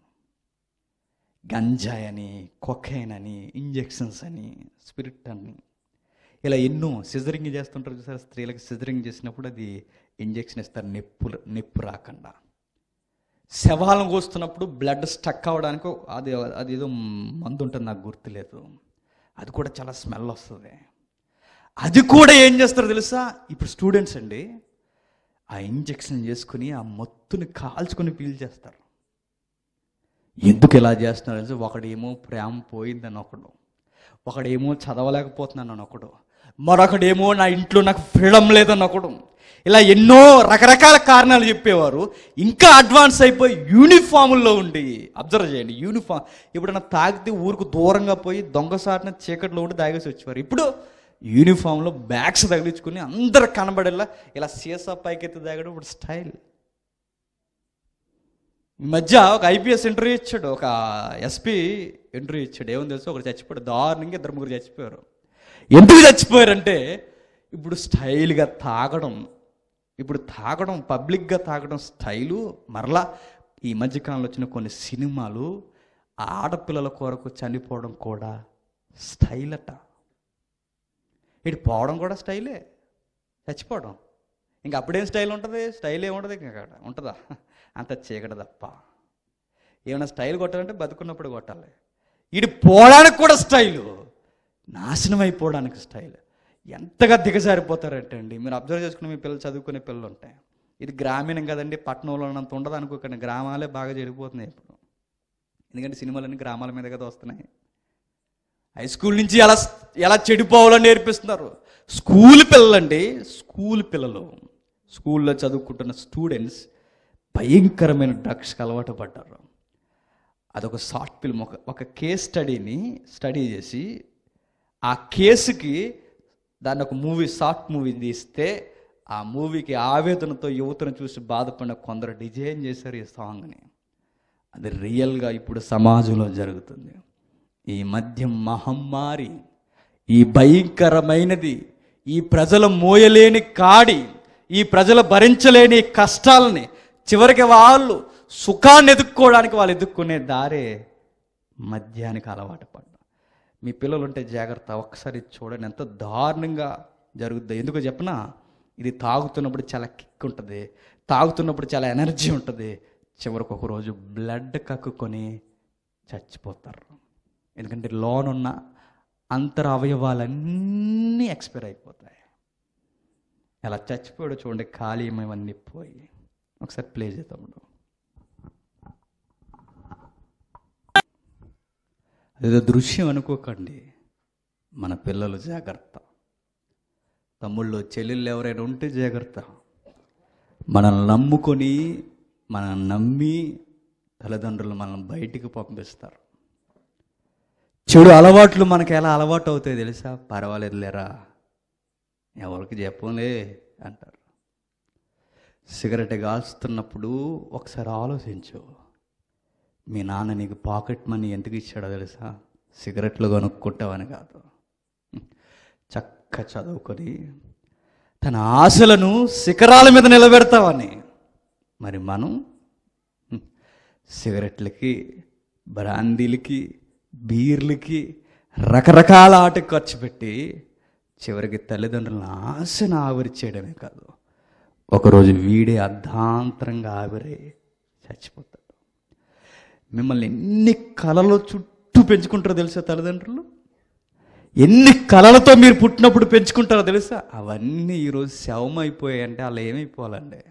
గంజాయి అని కొక్కైన్ అని ఇంజెక్షన్స్ అని స్పిరిట్ అని ఇలా ఎన్నో సిజరింగ్ చేస్తుంటారు చూసారు స్త్రీలకు సిజరింగ్ చేసినప్పుడు అది ఇంజెక్షన్ ఇస్తారు నెప్పు నెప్పు రాకుండా శవాలను కోస్తున్నప్పుడు బ్లడ్ స్టక్ అవ్వడానికి అది అది ఏదో మందు ఉంటుంది నాకు గుర్తులేదు అది కూడా చాలా స్మెల్ వస్తుంది అది కూడా ఏం చేస్తారు తెలుసా ఇప్పుడు స్టూడెంట్స్ అండి ఆ ఇంజెక్షన్ చేసుకుని ఆ మత్తుని కాల్చుకొని పీల్ చేస్తారు ఎందుకు ఇలా చేస్తున్నారు తెలుసు ఒకడేమో ప్రేమ పోయిందని ఒకడు ఒకడేమో చదవలేకపోతున్నాను అని ఒకడు మరొకడేమో నా ఇంట్లో నాకు ఫ్రీడమ్ లేదని ఒకడు ఇలా ఎన్నో రకరకాల కారణాలు చెప్పేవారు ఇంకా అడ్వాన్స్ అయిపోయి యూనిఫామ్లో ఉండి అబ్జర్వ్ చేయండి యూనిఫామ్ ఎప్పుడైనా తాగితే ఊరికి దూరంగా పోయి దొంగసారిన చీకట్లో ఉండి తాగేసి వచ్చేవారు ఇప్పుడు యూనిఫామ్లో బ్యాగ్స్ తగిలించుకుని అందరు కనబడేలా ఇలా సీసా పైకెత్తి తాగడం ఇప్పుడు స్టైల్ ఈ మధ్య ఒక ఐపీఎస్ ఇంటర్వ్యూ ఇచ్చాడు ఒక ఎస్పీ ఇంటర్వ్యూ ఇచ్చాడు ఏముంది తెలుసు ఒకరు చచ్చిపోయాడు దారుణంగా ఇద్దరు ముగ్గురు చచ్చిపోయారు ఎందుకు చచ్చిపోయారంటే ఇప్పుడు స్టైల్గా తాగడం ఇప్పుడు తాగడం పబ్లిక్గా తాగడం స్టైలు మరలా ఈ మధ్యకాలంలో వచ్చిన కొన్ని సినిమాలు ఆడపిల్లల కొరకు చనిపోవడం కూడా స్టైల్ అట ఇటు పోవడం కూడా స్టైలే చచ్చిపోవడం ఇంకా అప్పుడేం స్టైల్ ఉంటుంది స్టైల్ ఏముంటుంది ఇంకా ఉంటుందా అంత చీకటి తప్ప ఏమైనా స్టైల్ కొట్టాలంటే బతుకున్నప్పుడు కొట్టాలి ఇటు పోవడానికి కూడా స్టైలు నాశనం అయిపోవడానికి స్టైల్ ఎంతగా దిగజారిపోతారంటే అండి మీరు అబ్జర్వ్ చేసుకునే మీ పిల్లలు చదువుకునే పిల్లలు ఉంటాయి ఇది గ్రామీణం కదండి పట్టణంలో ఉన్నంత ఉండదు అనుకోకండి గ్రామాలే బాగా జరిగిపోతున్నాయి ఇప్పుడు ఎందుకంటే సినిమాలన్నీ గ్రామాల మీద కదా వస్తున్నాయి హై స్కూల్ నుంచి ఎలా ఎలా చెడిపోవాలో నేర్పిస్తున్నారు స్కూల్ పిల్లలండి స్కూల్ పిల్లలు స్కూల్లో చదువుకుంటున్న స్టూడెంట్స్ భయంకరమైన డ్రగ్స్కి అలవాటు పడ్డారు అదొక షార్ట్ ఫిల్మ్ ఒక ఒక కేస్ స్టడీని స్టడీ చేసి ఆ కేసుకి దాన్ని ఒక మూవీ షార్ట్ మూవీ తీస్తే ఆ మూవీకి ఆవేదనతో యువతను చూసి బాధపడిన కొందరు డిజైన్ చేశారు ఈ సాంగ్ని అది రియల్గా ఇప్పుడు సమాజంలో జరుగుతుంది ఈ మధ్య మహమ్మారి ఈ భయంకరమైనది ఈ ప్రజలు మోయలేని కాడి ఈ ప్రజలు భరించలేని కష్టాలని చివరికి వాళ్ళు సుఖాన్ని ఎదుక్కోవడానికి వాళ్ళు ఎదుక్కునే దారే మధ్యానికి అలవాటు పడ్డం మీ పిల్లలు ఉంటే జాగ్రత్త ఒకసారి చూడండి ఎంత దారుణంగా జరుగుద్ది ఎందుకు చెప్పినా ఇది తాగుతున్నప్పుడు చాలా కిక్ ఉంటుంది తాగుతున్నప్పుడు చాలా ఎనర్జీ ఉంటుంది చివరికి ఒకరోజు బ్లడ్ కక్కుకొని చచ్చిపోతారు ఎందుకంటే లోన్ ఉన్న అంతర అవయవాలన్నీ ఎక్స్పైర్ అయిపోతాయి ఎలా చచ్చిపోయాడు చూడండి ఖాళీ ఇవన్నీ పోయి ఒకసారి ప్లే చేద్దాం అదేదో దృశ్యం అనుకోకండి మన పిల్లలు జాగ్రత్త తమ్ముళ్ళు చెల్లెళ్ళు ఎవరైనా ఉంటే జాగ్రత్త మనల్ని నమ్ముకొని మనల్ని నమ్మి తల్లిదండ్రులు మనల్ని బయటికి పంపిస్తారు చెడు అలవాట్లు మనకి ఎలా అలవాటు అవుతాయి తెలుసా పర్వాలేదులేరా ఎవరికి చెప్పలే అంటారు సిగరెట్ కాల్స్తున్నప్పుడు ఒకసారి ఆలోచించు మీ నాన్న నీకు పాకెట్ మనీ ఎందుకు ఇచ్చాడో తెలుసా సిగరెట్లు కొనుక్కుంటావని కాదు చక్క చదువుకొని తన ఆశలను శిఖరాల మీద నిలబెడతావని మరి మనం సిగరెట్లకి బ్రాందీలకి బీర్లకి రకరకాల ఆటకు ఖర్చు పెట్టి చివరికి తల్లిదండ్రులను ఆశను చేయడమే కాదు ఒకరోజు వీడే అర్ధాంతరంగా ఆవిరే చచ్చిపోతాడు మిమ్మల్ని ఎన్ని కళలు చుట్టూ పెంచుకుంటారో తెలుసా తల్లిదండ్రులు ఎన్ని కళలతో మీరు పుట్టినప్పుడు పెంచుకుంటారో తెలుసా అవన్నీ ఈరోజు శవం అంటే వాళ్ళు ఏమైపోవాలండి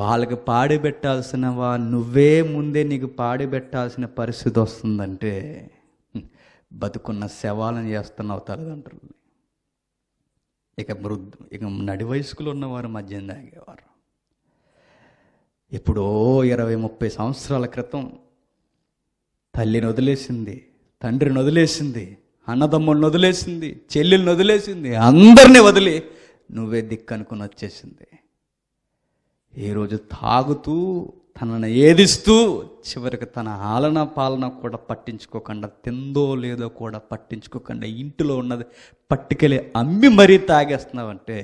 వాళ్ళకి పెట్టాల్సిన వా నువ్వే ముందే నీకు పెట్టాల్సిన పరిస్థితి వస్తుందంటే బతుకున్న శవాలను చేస్తున్నావు తల్లిదండ్రులు ఇక వృద్ధ ఇక నడి వయస్కులు ఉన్నవారు మద్యం తాగేవారు ఎప్పుడో ఇరవై ముప్పై సంవత్సరాల క్రితం తల్లిని వదిలేసింది తండ్రిని వదిలేసింది అన్నదమ్ములను వదిలేసింది చెల్లెల్ని వదిలేసింది అందరినీ వదిలి నువ్వే దిక్కు అనుకుని వచ్చేసింది ఈరోజు తాగుతూ తనను ఏదిస్తూ చివరికి తన ఆలన పాలన కూడా పట్టించుకోకుండా తిందో లేదో కూడా పట్టించుకోకుండా ఇంటిలో ఉన్నది పట్టుకెళ్ళి అమ్మి మరీ తాగేస్తున్నావంటే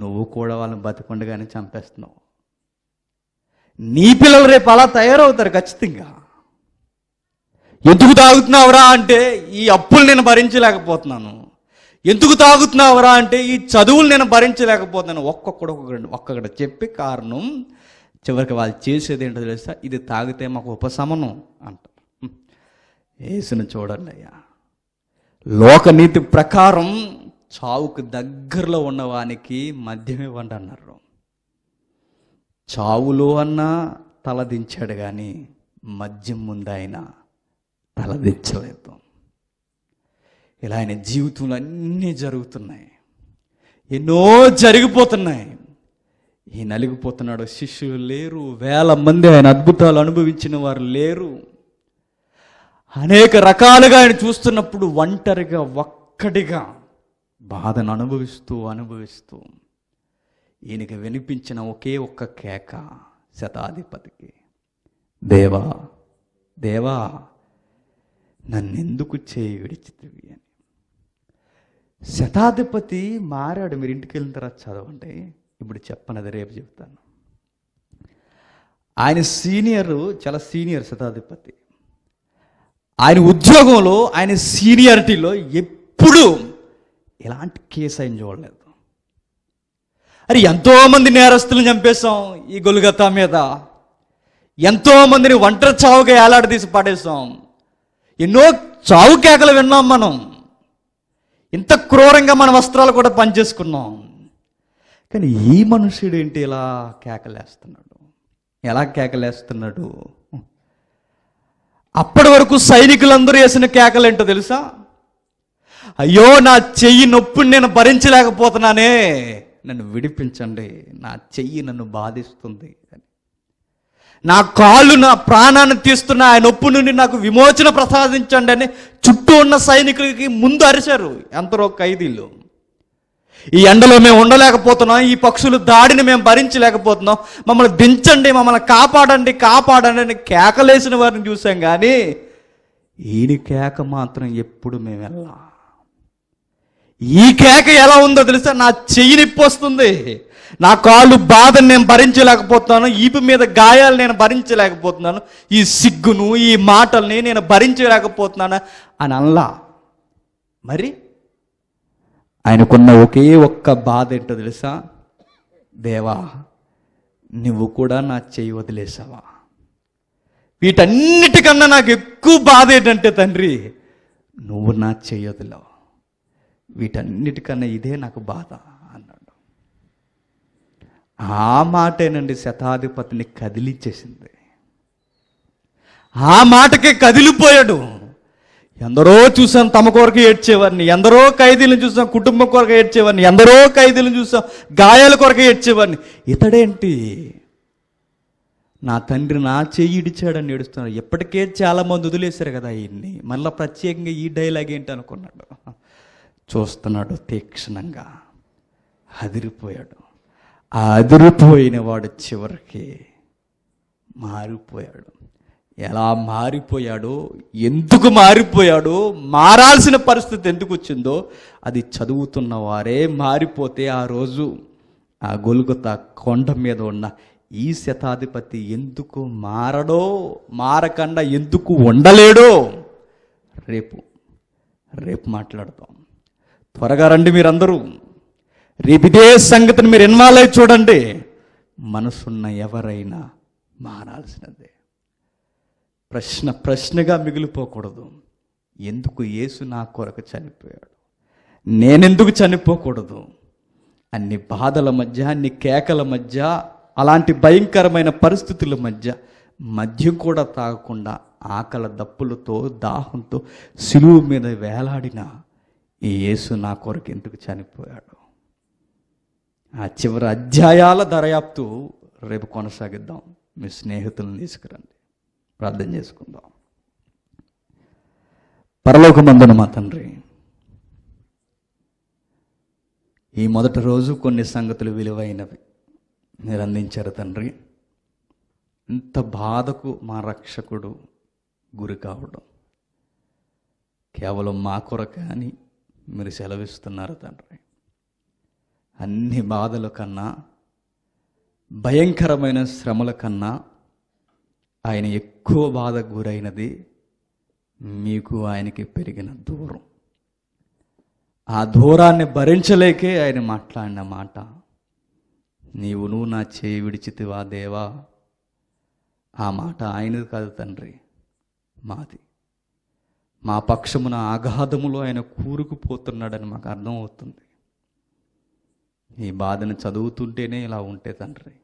నువ్వు కూడా వాళ్ళని బతికుండగానే చంపేస్తున్నావు నీ పిల్లలు రేపు అలా తయారవుతారు ఖచ్చితంగా ఎందుకు తాగుతున్నావురా అంటే ఈ అప్పులు నేను భరించలేకపోతున్నాను ఎందుకు తాగుతున్నావురా అంటే ఈ చదువులు నేను భరించలేకపోతున్నాను ఒక్కొక్కడు ఒక్కొక్క ఒక్కొక్కడు చెప్పి కారణం చివరికి వాళ్ళు చేసేది ఏంటో తెలుస్తా ఇది తాగితే మాకు ఉపశమనం అంటారు వేసిన చూడండి అయ్యా లోకనీతి ప్రకారం చావుకు దగ్గరలో ఉన్నవానికి మద్యమే ఇవ్వండి అన్నారు చావులో అన్నా తలదించాడు కానీ మద్యం ముందాయన తలదించలేదు ఇలా ఆయన జీవితంలో అన్నీ జరుగుతున్నాయి ఎన్నో జరిగిపోతున్నాయి ఈ నలిగిపోతున్నాడు శిష్యులు లేరు వేల మంది ఆయన అద్భుతాలు అనుభవించిన వారు లేరు అనేక రకాలుగా ఆయన చూస్తున్నప్పుడు ఒంటరిగా ఒక్కడిగా బాధను అనుభవిస్తూ అనుభవిస్తూ ఈయనకి వినిపించిన ఒకే ఒక్క కేక శతాధిపతికి దేవా దేవా నన్నెందుకు చేయి విడిచితివి అని శతాధిపతి మారాడు మీరు ఇంటికి వెళ్ళిన తర్వాత చదవండి ఇప్పుడు చెప్పనది రేపు చెప్తాను ఆయన సీనియరు చాలా సీనియర్ శతాధిపతి ఆయన ఉద్యోగంలో ఆయన సీనియారిటీలో ఎప్పుడూ ఎలాంటి కేసు ఆయన చూడలేదు అరే ఎంతోమంది నేరస్తులను చంపేశాం ఈ గొలుగతా మీద ఎంతోమందిని ఒంటరి చావుగా ఏలాడదీసి పాడేశాం ఎన్నో చావు కేకలు విన్నాం మనం ఇంత క్రూరంగా మన వస్త్రాలు కూడా పనిచేసుకున్నాం కానీ ఈ మనుషుడు ఏంటి ఇలా కేకలేస్తున్నాడు ఎలా కేకలేస్తున్నాడు అప్పటి వరకు సైనికులందరూ వేసిన కేకలేంటో తెలుసా అయ్యో నా చెయ్యి నొప్పిని నేను భరించలేకపోతున్నానే నన్ను విడిపించండి నా చెయ్యి నన్ను బాధిస్తుంది నా కాళ్ళు నా ప్రాణాన్ని తీస్తున్న ఆయన నొప్పు నుండి నాకు విమోచన ప్రసాదించండి అని చుట్టూ ఉన్న సైనికులకి ముందు అరిచారు ఎంతరో ఖైదీలు ఈ ఎండలో మేము ఉండలేకపోతున్నాం ఈ పక్షులు దాడిని మేము భరించలేకపోతున్నాం మమ్మల్ని దించండి మమ్మల్ని కాపాడండి కాపాడండి అని కేకలేసిన వారిని చూసాం కానీ ఈయన కేక మాత్రం ఎప్పుడు మేము వెళ్ళాం ఈ కేక ఎలా ఉందో తెలుసా నా చెయ్యి నిప్పి వస్తుంది నా కాళ్ళు బాధను నేను భరించలేకపోతున్నాను ఈపు మీద గాయాలు నేను భరించలేకపోతున్నాను ఈ సిగ్గును ఈ మాటల్ని నేను భరించలేకపోతున్నాను అని అనలా మరి ఆయనకున్న ఒకే ఒక్క బాధ ఏంటో తెలుసా దేవా నువ్వు కూడా నా చేయి వదిలేసావా వీటన్నిటికన్నా నాకు ఎక్కువ బాధ ఏంటంటే తండ్రి నువ్వు నా చేయి వదిలావు వీటన్నిటికన్నా ఇదే నాకు బాధ అన్నాడు ఆ మాటేనండి శతాధిపతిని కదిలిచ్చేసింది ఆ మాటకే కదిలిపోయాడు ఎందరో చూసాం తమ కొరకు ఏడ్చేవారిని ఎందరో ఖైదీలను చూసాం కుటుంబం కొరకు ఏడ్చేవారిని ఎందరో ఖైదీలను చూసాం గాయాల కొరకు ఏడ్చేవారిని ఇతడేంటి నా తండ్రి నా చెయ్యి ఇడిచాడని ఏడుస్తున్నాడు ఇప్పటికే చాలామంది వదిలేశారు కదా ఈయన్ని మళ్ళీ ప్రత్యేకంగా ఈ డైలాగ్ ఏంటి అనుకున్నాడు చూస్తున్నాడు తీక్షణంగా అదిరిపోయాడు ఆ అదిరిపోయిన వాడు చివరికి మారిపోయాడు ఎలా మారిపోయాడో ఎందుకు మారిపోయాడో మారాల్సిన పరిస్థితి ఎందుకు వచ్చిందో అది చదువుతున్న వారే మారిపోతే ఆ రోజు ఆ గొలుగుత కొండ మీద ఉన్న ఈ శతాధిపతి ఎందుకు మారడో మారకుండా ఎందుకు ఉండలేడో రేపు రేపు మాట్లాడతాం త్వరగా రండి మీరందరూ రేపు ఇదే సంగతిని మీరు ఇన్వాల్వ్ అయి చూడండి మనసున్న ఎవరైనా మారాల్సినదే ప్రశ్న ప్రశ్నగా మిగిలిపోకూడదు ఎందుకు యేసు నా కొరకు చనిపోయాడు నేనెందుకు చనిపోకూడదు అన్ని బాధల మధ్య అన్ని కేకల మధ్య అలాంటి భయంకరమైన పరిస్థితుల మధ్య మధ్య కూడా తాగకుండా ఆకల దప్పులతో దాహంతో సిలువు మీద వేలాడిన ఈ యేసు నా కొరకు ఎందుకు చనిపోయాడు ఆ చివరి అధ్యాయాల దర్యాప్తు రేపు కొనసాగిద్దాం మీ స్నేహితులను తీసుకురండి ప్రార్థన చేసుకుందాం పరలోకమందున మా తండ్రి ఈ మొదటి రోజు కొన్ని సంగతులు విలువైనవి మీరు అందించారు తండ్రి ఇంత బాధకు మా రక్షకుడు గురి కావడం కేవలం మా కొరక అని మీరు సెలవిస్తున్నారు తండ్రి అన్ని బాధల కన్నా భయంకరమైన శ్రమల కన్నా ఆయన ఎక్కువ బాధ గురైనది మీకు ఆయనకి పెరిగిన దూరం ఆ దూరాన్ని భరించలేకే ఆయన మాట్లాడిన మాట నీవు నువ్వు నా చేయి విడిచితివా దేవా ఆ మాట ఆయనది కాదు తండ్రి మాది మా పక్షమున ఆఘాతములో ఆయన కూరుకుపోతున్నాడని మాకు అర్థమవుతుంది ఈ బాధను చదువుతుంటేనే ఇలా ఉంటే తండ్రి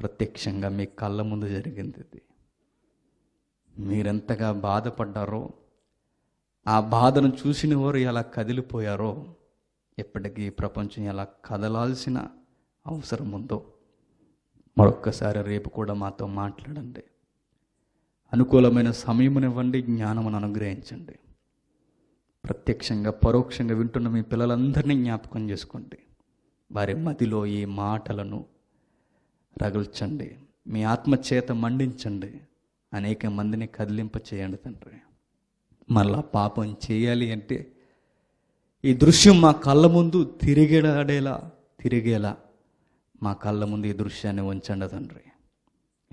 ప్రత్యక్షంగా మీ కళ్ళ ముందు జరిగింది ఇది మీరెంతగా బాధపడ్డారో ఆ బాధను చూసిన వారు ఎలా కదిలిపోయారో ఎప్పటికీ ప్రపంచం ఎలా కదలాల్సిన అవసరం ఉందో మరొక్కసారి రేపు కూడా మాతో మాట్లాడండి అనుకూలమైన సమయమునివ్వండి జ్ఞానమును అనుగ్రహించండి ప్రత్యక్షంగా పరోక్షంగా వింటున్న మీ పిల్లలందరినీ జ్ఞాపకం చేసుకోండి వారి మదిలో ఈ మాటలను రగుల్చండి మీ ఆత్మ చేత మండించండి అనేక మందిని కదిలింప చేయండి తండ్రి మళ్ళా పాపం చేయాలి అంటే ఈ దృశ్యం మా కళ్ళ ముందు తిరిగేలాడేలా తిరిగేలా మా కళ్ళ ముందు ఈ దృశ్యాన్ని ఉంచండి తండ్రి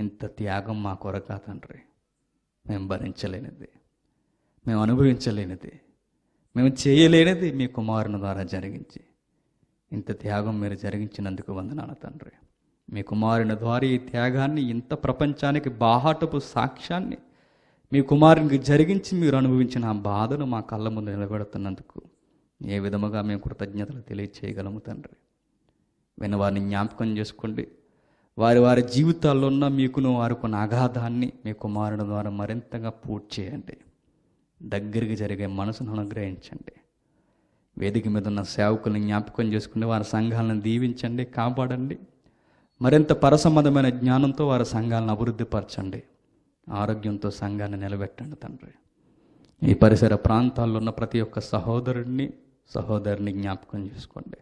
ఇంత త్యాగం మా కొరక తండ్రి మేము భరించలేనిది మేము అనుభవించలేనిది మేము చేయలేనిది మీ కుమారుని ద్వారా జరిగించి ఇంత త్యాగం మీరు జరిగించినందుకు వందనాల తండ్రి మీ కుమారుని ద్వారా ఈ త్యాగాన్ని ఇంత ప్రపంచానికి బాహాటపు సాక్ష్యాన్ని మీ కుమారునికి జరిగించి మీరు అనుభవించిన ఆ బాధను మా కళ్ళ ముందు నిలబెడుతున్నందుకు ఏ విధముగా మేము కృతజ్ఞతలు తెలియచేయగలము తండ్రి విన వారిని జ్ఞాపకం చేసుకోండి వారి వారి జీవితాల్లో ఉన్న మీకును వారుకున్న అగాధాన్ని మీ కుమారుని ద్వారా మరింతగా పూర్తి చేయండి దగ్గరికి జరిగే మనసును అనుగ్రహించండి వేదిక మీద ఉన్న సేవకులను జ్ఞాపకం చేసుకుని వారి సంఘాలను దీవించండి కాపాడండి మరింత పరసంబంధమైన జ్ఞానంతో వారి సంఘాలను అభివృద్ధిపరచండి ఆరోగ్యంతో సంఘాన్ని నిలబెట్టండి తండ్రి ఈ పరిసర ప్రాంతాల్లో ఉన్న ప్రతి ఒక్క సహోదరుడిని సహోదరుని జ్ఞాపకం చేసుకోండి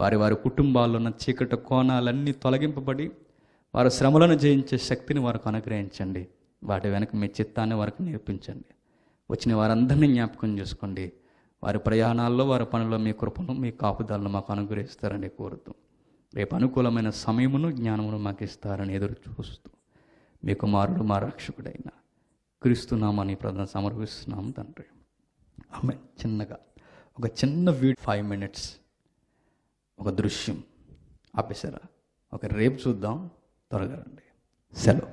వారి వారి కుటుంబాల్లో ఉన్న చీకటి కోణాలన్నీ తొలగింపబడి వారి శ్రమలను జయించే శక్తిని వారికి అనుగ్రహించండి వాటి వెనక మీ చిత్తాన్ని వారికి నేర్పించండి వచ్చిన వారందరినీ జ్ఞాపకం చేసుకోండి వారి ప్రయాణాల్లో వారి పనుల్లో మీ కృపను మీ కాపుదాలను మాకు అనుగ్రహిస్తారని కోరుతూ రేపు అనుకూలమైన సమయమును జ్ఞానమును మాకు ఇస్తారని ఎదురు చూస్తూ మీ కుమారుడు మా రక్షకుడైన క్రీస్తునామాని ప్రధాన సమర్పిస్తున్నాం తండ్రి ఆమె చిన్నగా ఒక చిన్న వీడ్ ఫైవ్ మినిట్స్ ఒక దృశ్యం ఆపేశారా ఒక రేపు చూద్దాం త్వరగా రండి సెలవు